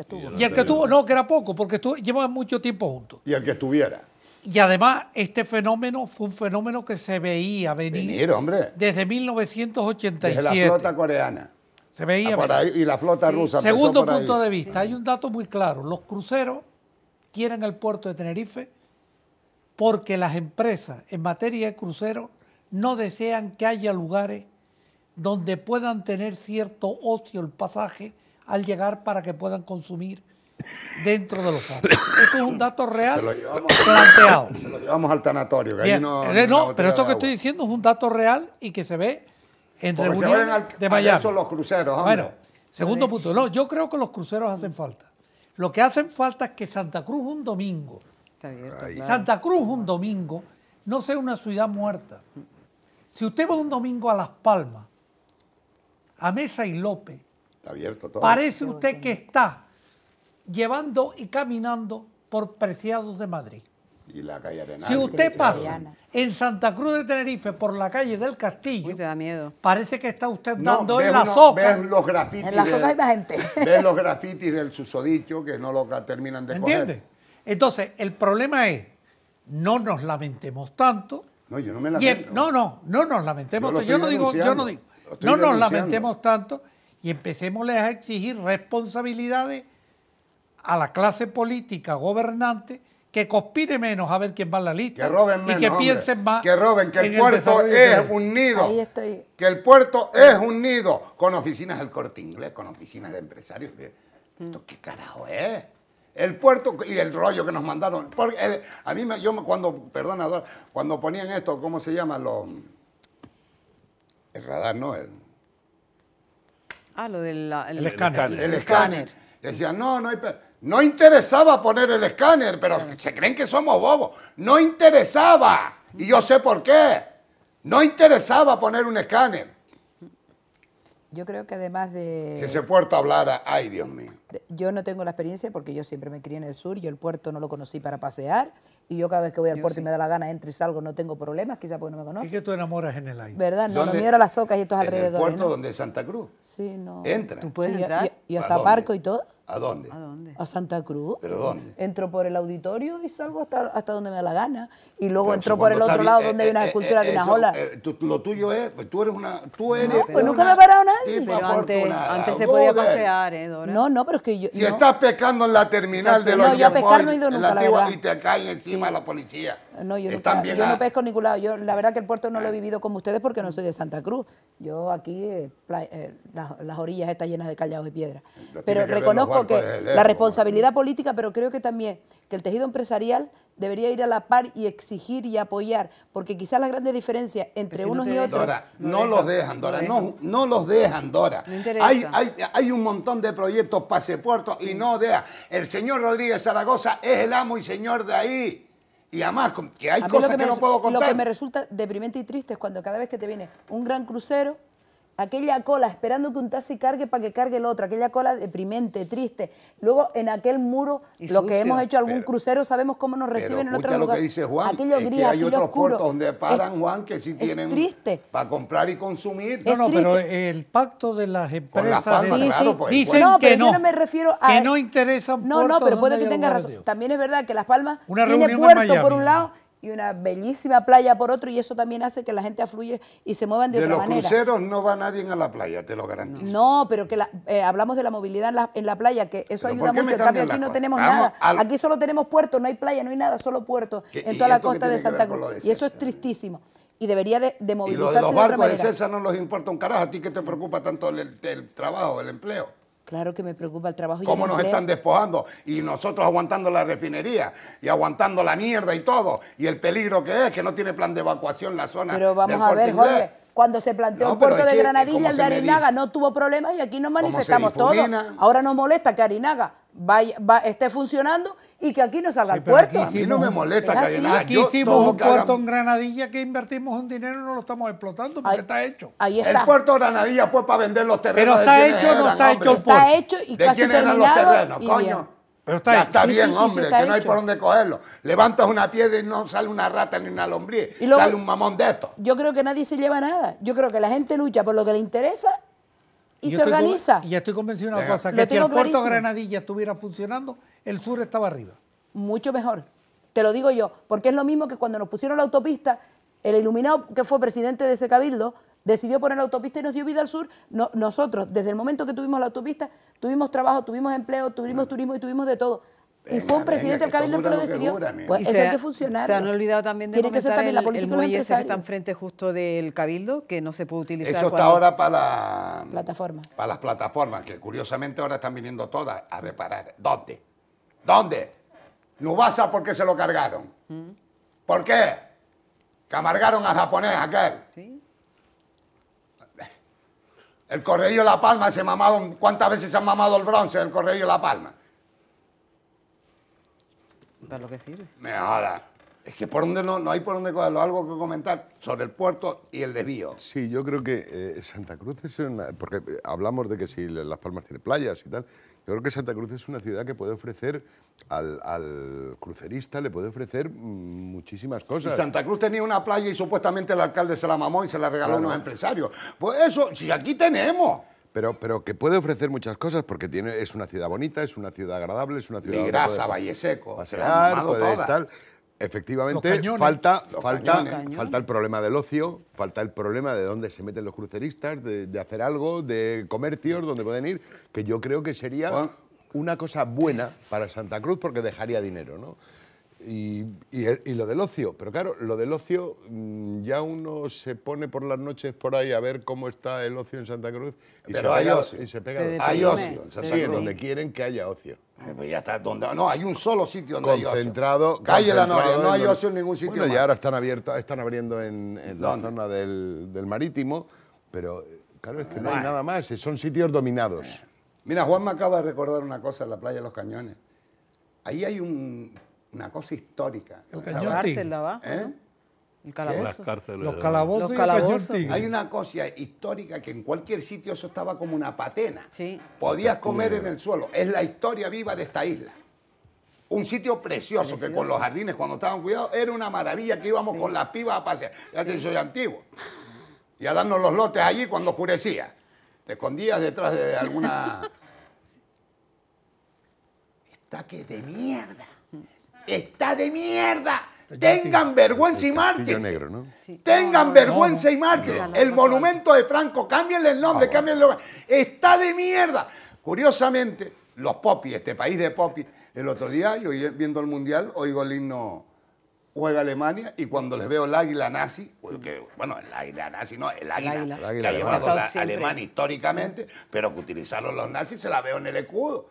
estuvo. no, que era poco, porque llevaban mucho tiempo juntos. Y el que estuviera. Y además, este fenómeno fue un fenómeno que se veía venir, desde 1987. Desde la flota coreana. Se veía ah, y la flota rusa. Segundo punto de vista, hay un dato muy claro. Los cruceros quieren el puerto de Tenerife porque las empresas en materia de cruceros no desean que haya lugares donde puedan tener cierto ocio el pasaje al llegar para que puedan consumir dentro de los parques. Esto es un dato real planteado. Se lo llevamos al tanatorio. no, eh, pero esto que estoy diciendo es un dato real y que se ve en reuniones de Miami. los cruceros. Bueno, segundo punto. yo creo que los cruceros hacen falta. Lo que hacen falta es que Santa Cruz un domingo, Santa Cruz un domingo, no sea una ciudad muerta. Si usted va un domingo a Las Palmas, a Mesa y López, abierto parece usted que está llevando y caminando por Preciados de Madrid. Y la calle Arenal, Si usted pasa en Santa Cruz de Tenerife por la calle del Castillo, te da miedo. parece que está usted dando en la soca. los grafitis en la soca hay más gente. [LAUGHS] Ves los grafitis del susodicho que no lo terminan de ¿Entiendes? Coger. Entonces, el problema es, no nos lamentemos tanto. No, yo no me lamento. no, no, no nos lamentemos. Yo, yo no digo, yo no digo. No nos lamentemos tanto y empecemos a exigir responsabilidades a la clase política gobernante que conspire menos a ver quién va en la lista. Que roben Y que piensen más. Que roben, que el, puerto es un nido. Que el puerto es un nido. Con oficinas del corte inglés, con oficinas de empresarios. qué carajo es? El puerto y el rollo que nos mandaron. a mí, me, yo cuando, perdona, cuando ponían esto, ¿cómo se llama? los el radar, ¿no? ah, lo del el, escáner. El escáner. Decían, no, no hay... No interesaba poner el escáner, pero se creen que somos bobos. No interesaba. Y yo sé por qué. No interesaba poner un escáner. Yo creo que además de... Que ese puerto hablara, ay Dios mío. Yo no tengo la experiencia porque yo siempre me crié en el sur, yo el puerto no lo conocí para pasear y yo cada vez que voy al puerto y me da la gana, entro y salgo, no tengo problemas, quizás porque no me conozco. Es que tú enamoras en el aire. ¿Verdad? No, no las socas y estos alrededores. el puerto donde Santa Cruz. Sí, no. Entra. Tú puedes Y, hasta Parco y todo. ¿A dónde? ¿A Santa Cruz. ¿Pero dónde? Entro por el auditorio y salgo hasta, hasta donde me da la gana. Y luego entro por el otro lado donde eh, hay una eh, escultura de eh, una olas. lo tuyo es, pues tú eres una. Tú eres no, pues nunca me ha parado nadie. Pero antes, antes se podía pasear, ¿eh, Dora? No, no, pero es que yo. Si estás pescando en la terminal de los No, yo a pescar no he ido nunca. La y te caen encima sí. la policía. No, yo, yo no pesco en ningún lado. Yo, la verdad que el puerto no lo he vivido como ustedes porque no soy de Santa Cruz. Yo aquí, eh, eh, las orillas están llenas de callados y piedras. Pero reconozco que, pues, la responsabilidad política, pero creo que también que el tejido empresarial debería ir a la par y exigir y apoyar, porque quizás la grande diferencia entre unos y otros... no, los dejan, Dora, no, no los dejan, Dora. Hay, un montón de proyectos puerto y no dejan. El señor Rodríguez Zaragoza es el amo y señor de ahí. Y además, que hay cosas que, no puedo contar. Lo que me resulta deprimente y triste es cuando cada vez que te viene un gran crucero, aquella cola esperando que un taxi cargue para que cargue el otro, aquella cola deprimente, triste. Luego en aquel muro, lo que hemos hecho algún crucero, sabemos cómo nos reciben en otro lugar. lo que dice Juan, que hay otros puertos donde paran, Juan, que sí tienen para comprar y consumir. No, no, pero el pacto de las empresas pues, dicen no, que no, yo no me refiero a que no interesan No, no, pero puede que tenga razón. También es verdad que Las Palmas tiene puerto por un lado una bellísima playa por otro y eso también hace que la gente afluye y se muevan de, otra manera. De los cruceros no va nadie a la playa, te lo garantizo. No, pero que eh, hablamos de la movilidad en la, playa, que eso ayuda mucho. En cambio aquí no tenemos nada. Aquí solo tenemos puertos, no hay playa, no hay nada, solo puertos en toda la costa de Santa Cruz. y eso es tristísimo y debería de, de movilizarse. los barcos de, César no nos importa un carajo, a ti que te preocupa tanto el trabajo, el empleo. Claro que me preocupa el trabajo. Y ¿Cómo nos están despojando? Y nosotros aguantando la refinería y aguantando la mierda y todo. Y el peligro que es, que no tiene plan de evacuación la zona. Pero vamos a ver, Jorge, cuando se planteó el puerto de Granadilla, el de Arinaga, no tuvo problemas y aquí nos manifestamos todos. Ahora nos molesta que Arinaga va, esté funcionando y que aquí no salga el puerto. Aquí no me molesta que haya ah, nada. Aquí hicimos un puerto en Granadilla que invertimos un dinero y no lo estamos explotando porque está hecho. Ahí El puerto de Granadilla fue para vender los terrenos. Pero está hecho no está hecho el Está hecho y ¿De quién eran los terrenos, coño? Pero está bien, hombre, que no hay por dónde cogerlo. Levantas una piedra y no sale una rata ni una lombriz, sale un mamón de esto. Yo creo que nadie se lleva nada. Yo creo que la gente lucha por lo que le interesa y se organiza. Y estoy convencido de una cosa, que si el puerto Granadilla estuviera funcionando, el sur estaba arriba. Mucho mejor. Te lo digo yo, porque es lo mismo que cuando nos pusieron la autopista, el iluminado que fue presidente de ese cabildo decidió poner la autopista y nos dio vida al sur. No, nosotros, desde el momento que tuvimos la autopista, tuvimos trabajo, tuvimos empleo, tuvimos turismo y tuvimos de todo. y fue un presidente del Cabildo que lo decidió. pues eso hay que funcionar. Se han olvidado también de que el, muelle ese que está enfrente justo del Cabildo, que no se puede utilizar. Eso está ahora para la, plataforma. para las plataformas, que curiosamente ahora están viniendo todas a reparar. ¿Dónde? ¿Dónde? Lubasa porque se lo cargaron. Mm. ¿Por qué? Camargaron a japonés aquel. ¿Sí? El de La Palma se mamaron. ¿Cuántas veces se han mamado el bronce del de La Palma? Para lo que sirve. Me Es que por donde no, no hay por dónde cogerlo. Algo que comentar sobre el puerto y el desvío. Sí, yo creo que eh, Santa Cruz es una. Porque eh, hablamos de que si Las Palmas tiene playas y tal. Yo creo que Santa Cruz es una ciudad que puede ofrecer al, crucerista, le puede ofrecer muchísimas cosas. Y Santa Cruz tenía una playa y supuestamente el alcalde se la mamó y se la regaló a unos empresarios. Pues eso, si aquí tenemos. Pero, pero, que puede ofrecer muchas cosas porque tiene, es una ciudad bonita, es una ciudad agradable, es una ciudad... grasa Valle Seco, pasear, Efectivamente, falta, falta, falta el problema del ocio, falta el problema de dónde se meten los cruceristas, de, de hacer algo, de comercios, donde pueden ir, que yo creo que sería ah. una cosa buena para Santa Cruz porque dejaría dinero, ¿no? Y, lo del ocio, pero claro, lo del ocio mm, ya uno se pone por las noches por ahí a ver cómo está el ocio en Santa Cruz y, pero se, pega, ocio. y hay ocio en Santa donde quieren que haya ocio. Eh, pues ya está, no, hay un solo sitio donde hay ocio. Calle La no hay ocio en ningún sitio. Bueno, y ahora están, abiertas están abriendo en, la zona del, del, marítimo, pero eh, claro, es que no hay nada más, eh, son sitios dominados. Mira, Juan me acaba de recordar una cosa en la playa de los Cañones. Ahí hay un una cosa histórica. El cárcel, ¿va? ¿Eh? El los calabozos. Hay una cosa histórica que en cualquier sitio eso estaba como una patena. Podías comer en el suelo. Es la historia viva de esta isla. Un sitio precioso, que con los jardines, cuando estaban cuidados, era una maravilla que íbamos con las pibas a pasear. Ya que soy antiguo. Y a darnos los lotes allí cuando oscurecía. Te escondías detrás de alguna. [LAUGHS] está que de mierda está de mierda. Tengan vergüenza y marchen. Tengan vergüenza y marchen. El monumento de Franco, cámbienle el nombre, ah, cambien el lugar. Está de mierda. Curiosamente, los popis, este país de popis, el otro día, yo viendo el mundial, oigo el himno juega Alemania y cuando les veo el águila nazi, bueno, el águila nazi no, el águila, el águila. que ha llevado Alemania históricamente, pero que utilizaron los nazis se la veo en el escudo.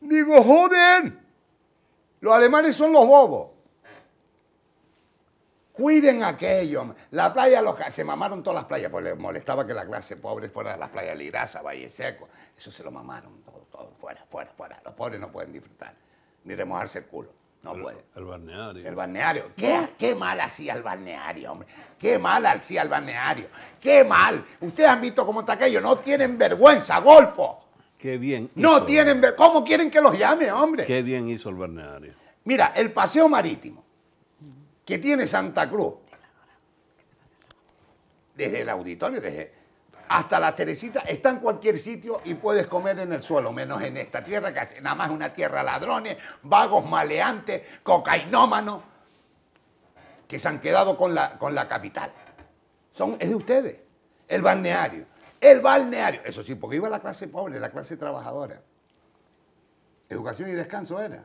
Digo, joder, los alemanes son los bobos. Cuiden aquello. La playa, los, se mamaron todas las playas, porque les molestaba que la clase pobre fuera de las playas Liraza, Valle Seco. Eso se lo mamaron todo, todo, fuera, fuera, fuera. Los pobres no pueden disfrutar, ni remojarse el culo. No puede. El balneario. El balneario. ¿Qué, qué mal hacía el balneario, hombre. Qué mal hacía el balneario. Qué mal. Ustedes han visto cómo está aquello. No tienen vergüenza, golfo. Qué bien. No tienen, ¿cómo quieren que los llame, hombre? Qué bien hizo el balneario. Mira, el paseo marítimo que tiene Santa Cruz, desde el auditorio, hasta la Teresita, está en cualquier sitio y puedes comer en el suelo, menos en esta tierra, que nada más una tierra ladrones, vagos maleantes, cocainómanos, que se han quedado con la, con la capital. Son, es de ustedes, el balneario. El balneario. Eso sí, porque iba la clase pobre, la clase trabajadora. Educación y descanso era.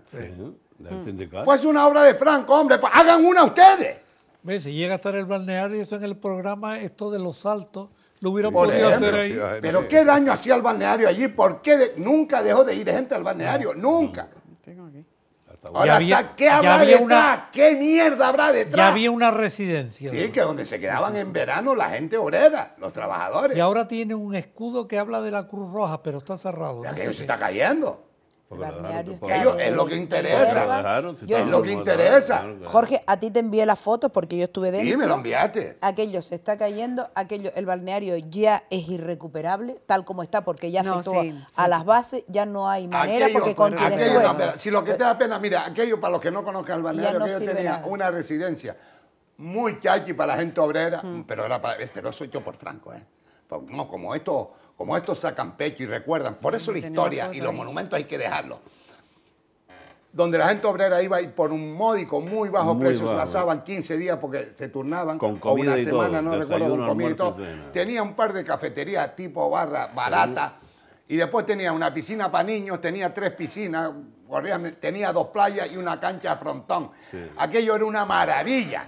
Pues una obra de Franco, hombre. Pues hagan una ustedes. Ve, si llega a estar el balneario, eso en el programa, esto de los saltos, lo hubieran podido hacer ahí. Pero qué daño hacía el balneario allí, ¿por qué nunca dejó de ir gente al balneario? Nunca. Tengo aquí. Ahora, había, ¿qué habrá detrás? Una, ¿Qué mierda habrá detrás? Ya había una residencia. Sí, que donde se quedaban en verano la gente oreda, los trabajadores. Y ahora tiene un escudo que habla de la Cruz Roja, pero está cerrado. Ya que se está cayendo ellos, es lo que interesa. es lo que interesa. Jorge, a ti te envié las fotos porque yo estuve dentro. Sí, me lo enviaste. Aquello se está cayendo, aquello, el balneario ya es irrecuperable, tal como está, porque ya afectó no, a las bases, ya no hay manera, porque Si lo que te da pena, mira, aquello para los que no conozcan el balneario, yo tenía una residencia muy chachi para la gente obrera, mm. pero, era para, pero eso hecho por Franco, ¿eh? No, pues, como esto como estos sacan pecho y recuerdan, por eso la historia y los monumentos hay que dejarlos. Donde la gente obrera iba y por un módico muy bajo precio, pasaban eh. 15 días porque se turnaban, con o una semana, no recuerdo, con comida Tenía un par de cafeterías tipo barra barata. Y después tenía una piscina para niños, tenía tres piscinas, tenía dos playas y una cancha frontón. Aquello era una maravilla,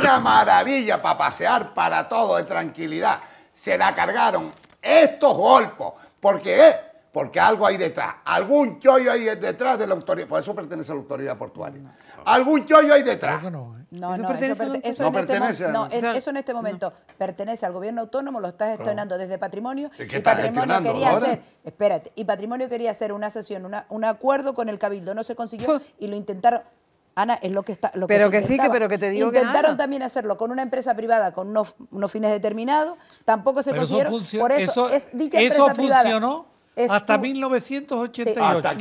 una maravilla para pasear para todo de tranquilidad. Se la cargaron estos golpes. ¿Por qué? Porque algo hay detrás. Algún chollo hay detrás de la autoridad. Por eso pertenece a la autoridad portuaria. Algún chollo hay detrás. no, ¿eh? no, eso, no, pertenece. eso en este momento pertenece al gobierno autónomo, lo estás gestionando desde patrimonio. ¿Y patrimonio quería hacer, espérate, y patrimonio quería hacer una sesión, un acuerdo con el cabildo, no se consiguió y lo intentaron Ana, es lo que está. Lo pero que, sí, que, pero que te digo Intentaron también hacerlo con una empresa privada con unos, fines determinados, tampoco se pero consiguieron. Eso por eso, funcionó. hasta 1988.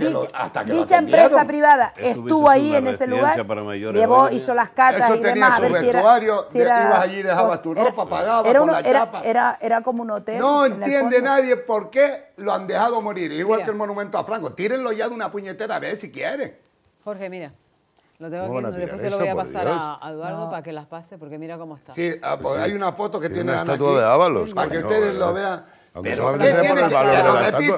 dicha empresa privada estuvo, ahí en ese lugar, llevó, hizo las catas y demás. A ver si era, ibas allí, dejabas tu ropa, pagabas como un hotel. No entiende nadie por qué lo han dejado morir. Igual que el monumento a Franco. Tírenlo ya de una puñetera a ver si quieren. Jorge, mira. Lo tengo aquí, después se lo voy a pasar a, Eduardo para que las pase, porque mira cómo está. Sí, ah, pues hay una foto que tiene, tiene de Ábalos. Para que ustedes lo vean. Pero, tiene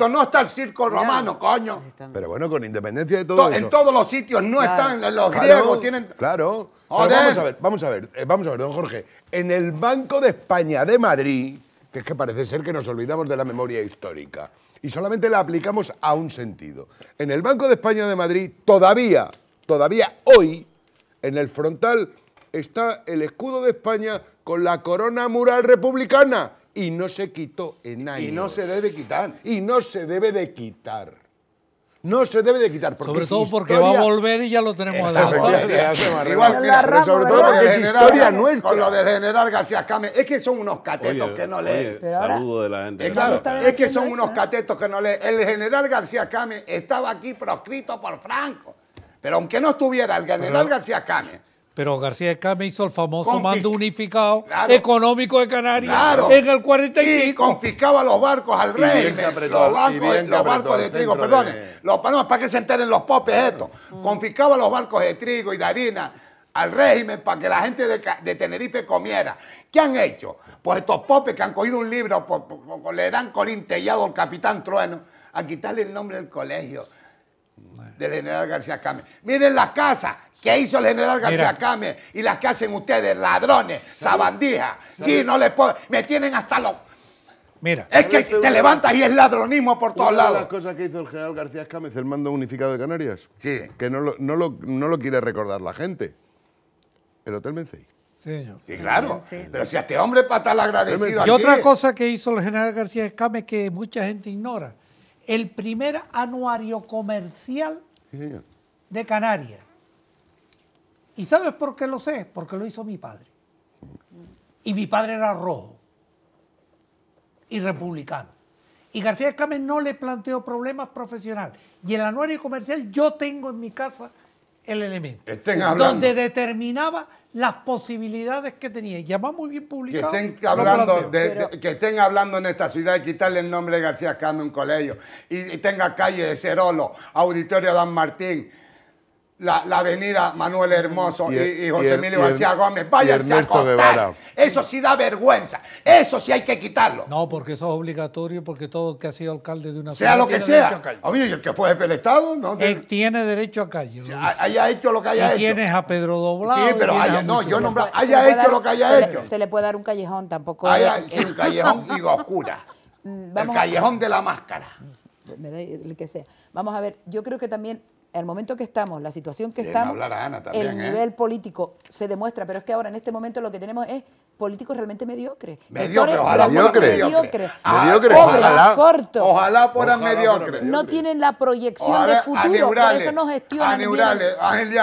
no está el circo romano, coño. Pero bueno, con independencia de todo eso. En todos los sitios no están los griegos, tienen... Claro. vamos a ver, vamos a ver, eh, vamos a ver, don Jorge. En el Banco de España de Madrid, que es que parece ser que nos olvidamos de la memoria histórica y solamente la aplicamos a un sentido. En el Banco de España de Madrid todavía Todavía hoy, en el frontal, está el escudo de España con la corona mural republicana y no se quitó en años. Y no se debe quitar. Y no se debe de quitar. No se debe de quitar. sobre todo porque va a volver y ya lo tenemos adelante. Igual, sobre todo porque es historia nuestra. Con lo de general García Came, es que son unos catetos que no leen. Saludo de la gente. Es, que son unos ¿eh? catetos que no leen. El general García Came estaba aquí proscrito por Franco. Pero aunque no estuviera el general García Cane. Pero García Cámez hizo el famoso mando unificado económico de Canarias claro, en el 45. Y confiscaba los barcos al régimen, los, barcos de trigo, perdón, los para que se enteren los popes estos. Mm. Confiscaba los barcos de trigo y de harina al régimen para que la gente de, Tenerife comiera. ¿Qué han hecho? Pues estos popes que han cogido un libro, le dan corintellado al capitán Trueno, a quitarle el nombre del colegio del general García Came. Miren las casas que hizo el general García Cámez... y las que hacen ustedes, ladrones, sabandijas. Sí, no les puedo. Me tienen hasta los. Mira. Es que te levantas y es ladronismo por todos lados. Una de las cosas que hizo el general García Cámez... el mando unificado de Canarias, sí. que no lo, no, lo, quiere recordar la gente, el Hotel Mencey. Sí, y claro, pero si a este hombre para estar agradecido. Y otra cosa que hizo el general García Cámez... que mucha gente ignora, el primer anuario comercial de Canarias. ¿Y sabes por qué lo sé? Porque lo hizo mi padre. Y mi padre era rojo y republicano. Y García Camen no le planteó problemas profesionales. Y el anuario comercial yo tengo en mi casa el elemento. Donde determinaba las posibilidades que tenía. Ya va muy bien publicado. Que estén hablando, que estén hablando en esta ciudad de quitarle el nombre de García Cano un colegio. Y, tenga calle de Cerolo, Auditorio Dan Martín, la, la, avenida Manuel Hermoso y, er- José er- Emilio er- García Gómez. Váyanse a contar. Eso sí da vergüenza. Eso sí hay que quitarlo. No, porque eso es obligatorio, porque todo el que ha sido alcalde de una ciudad. Sea lo que sea. A mí, el que fue jefe del Estado. No, Él tiene derecho a calle. haya hecho lo que haya y hecho. Tienes a Pedro Doblado. Sí, pero haya, no, yo nombrado. Haya hecho lo que haya hecho. se le puede dar un callejón tampoco. Haya, un callejón y oscura. [LAUGHS] Mm, vamos el callejón de la máscara. El que sea. Vamos a ver, yo creo que también el momento que estamos, la situación que estamos, Ana el ¿eh? nivel político se demuestra, pero es que ahora en este momento lo que tenemos es políticos realmente mediocres. Mediocres, ojalá mediocres. Mediocres. Ah, mediocres. ojalá, ojalá fueran mediocres. No tienen la proyección de futuro, por eso no gestionan bien.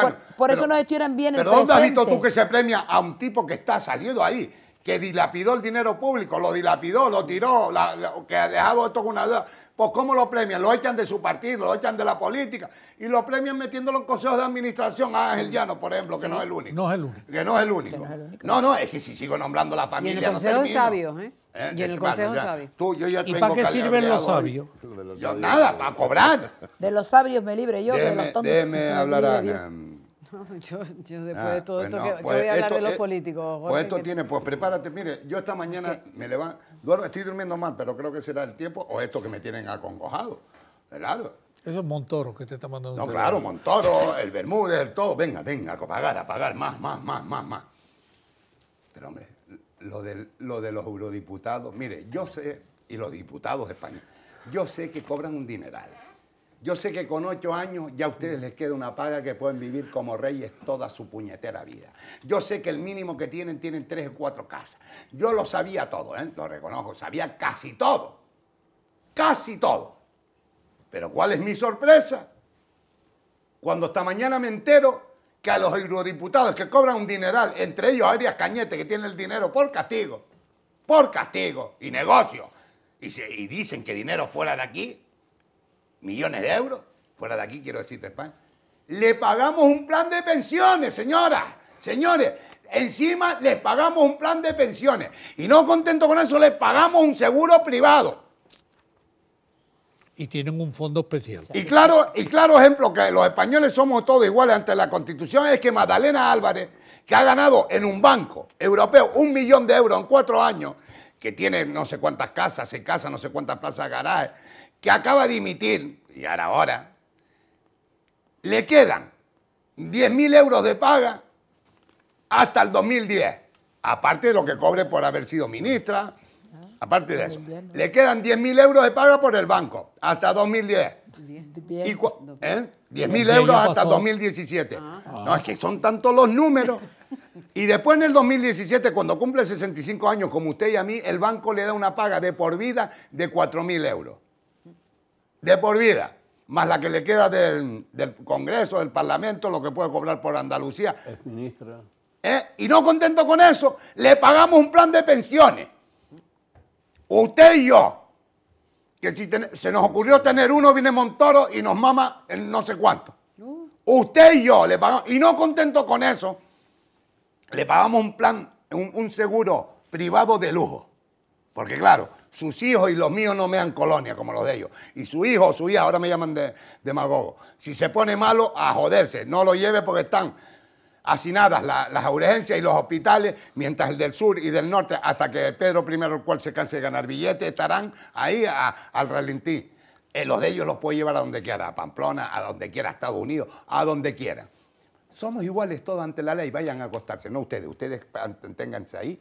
Por, por eso no gestionan bien el presente. ¿Pero dónde has visto tú que se premia a un tipo que está saliendo ahí, que dilapidó el dinero público, lo dilapidó, lo tiró, que ha dejado esto con una pues ¿cómo lo premian? Lo echan de su partido, lo echan de la política y lo premian metiéndolo en consejos de administración. a ah, Ángel Llano, por ejemplo, que no es el único. No es el único. Que no es el único. No, es no, es que si sigo nombrando la familia. Y en el Consejo no sabio, ¿eh? ¿eh? Y en el Consejo es Sabios. Tú, yo ya ¿Y para qué sirven los sabios? Yo, nada, para cobrar. De los sabios me libre yo, de los tontos. Déjeme hablar a... [LAUGHS] yo, yo, después ah, de todo pues esto, que, pues voy a hablar de los políticos. pues esto tiene, pues prepárate. Mire, yo esta mañana me levanto Duermo, estoy durmiendo mal, pero creo que será el tiempo o esto que me tienen acongojado. Claro. Eso es Montoro que te está mandando. No, claro, Montoro, el Bermúdez, el todo. Venga, venga, a pagar, a pagar, más, más, más, más, más. Pero hombre, lo de, lo de los eurodiputados, mire, yo sé, y los diputados españoles, yo sé que cobran un dineral. Yo sé que con ocho años ya a ustedes les queda una paga que pueden vivir como reyes toda su puñetera vida. Yo sé que el mínimo que tienen, tienen tres o cuatro casas. Yo lo sabía todo, ¿eh? lo reconozco, sabía casi todo. Casi todo. Pero ¿cuál es mi sorpresa? Cuando esta mañana me entero que a los eurodiputados que cobran un dineral, entre ellos Arias Cañete, que tiene el dinero por castigo, por castigo y negocio, y dicen que dinero fuera de aquí, millones de euros, fuera de aquí, quiero decirte España. Le pagamos un plan de pensiones, señoras, señores. Encima les pagamos un plan de pensiones. Y no contento con eso, les pagamos un seguro privado. Y tienen un fondo especial. Y claro, y claro ejemplo que los españoles somos todos iguales ante la Constitución es que Magdalena Álvarez, que ha ganado en un banco europeo un millón de euros en cuatro años, que tiene no sé cuántas casas, se casa no sé cuántas plazas de garaje, que acaba de dimitir, y ahora le quedan 10.000 euros de paga hasta el 2010, aparte de lo que cobre por haber sido ministra, aparte de eso. Le quedan 10.000 euros de paga por el banco hasta 2010. 10.000 ¿eh? euros hasta 2017. Ah. No, es que son tantos los números. Y después en el 2017, cuando cumple 65 años, como usted y a mí, el banco le da una paga de por vida de 4.000 euros de por vida, más la que le queda del, Congreso, del Parlamento, lo que puede cobrar por Andalucía. Es ministro. ¿Eh? Y no contento con eso, le pagamos un plan de pensiones. Usted y yo. Que si se nos ocurrió tener uno, viene Montoro y nos mama en no sé cuánto. Uh. Usted y yo le pagamos. Y no contento con eso, le pagamos un plan, un seguro privado de lujo. Porque claro, sus hijos y los míos no me dan colonia como los de ellos. Y su hijo o su hija, ahora me llaman de, demagogo. Si se pone malo, a joderse. No lo lleve porque están hacinadas las urgencias y los hospitales, mientras el del sur y del norte, hasta que Pedro I, el cual se canse de ganar billetes, estarán ahí al ralentí. Eh, los de ellos los puede llevar a donde quiera, a Pamplona, a donde quiera, a Estados Unidos, a donde quiera. Somos iguales todos ante la ley, vayan a acostarse, no ustedes, ustedes ténganse ahí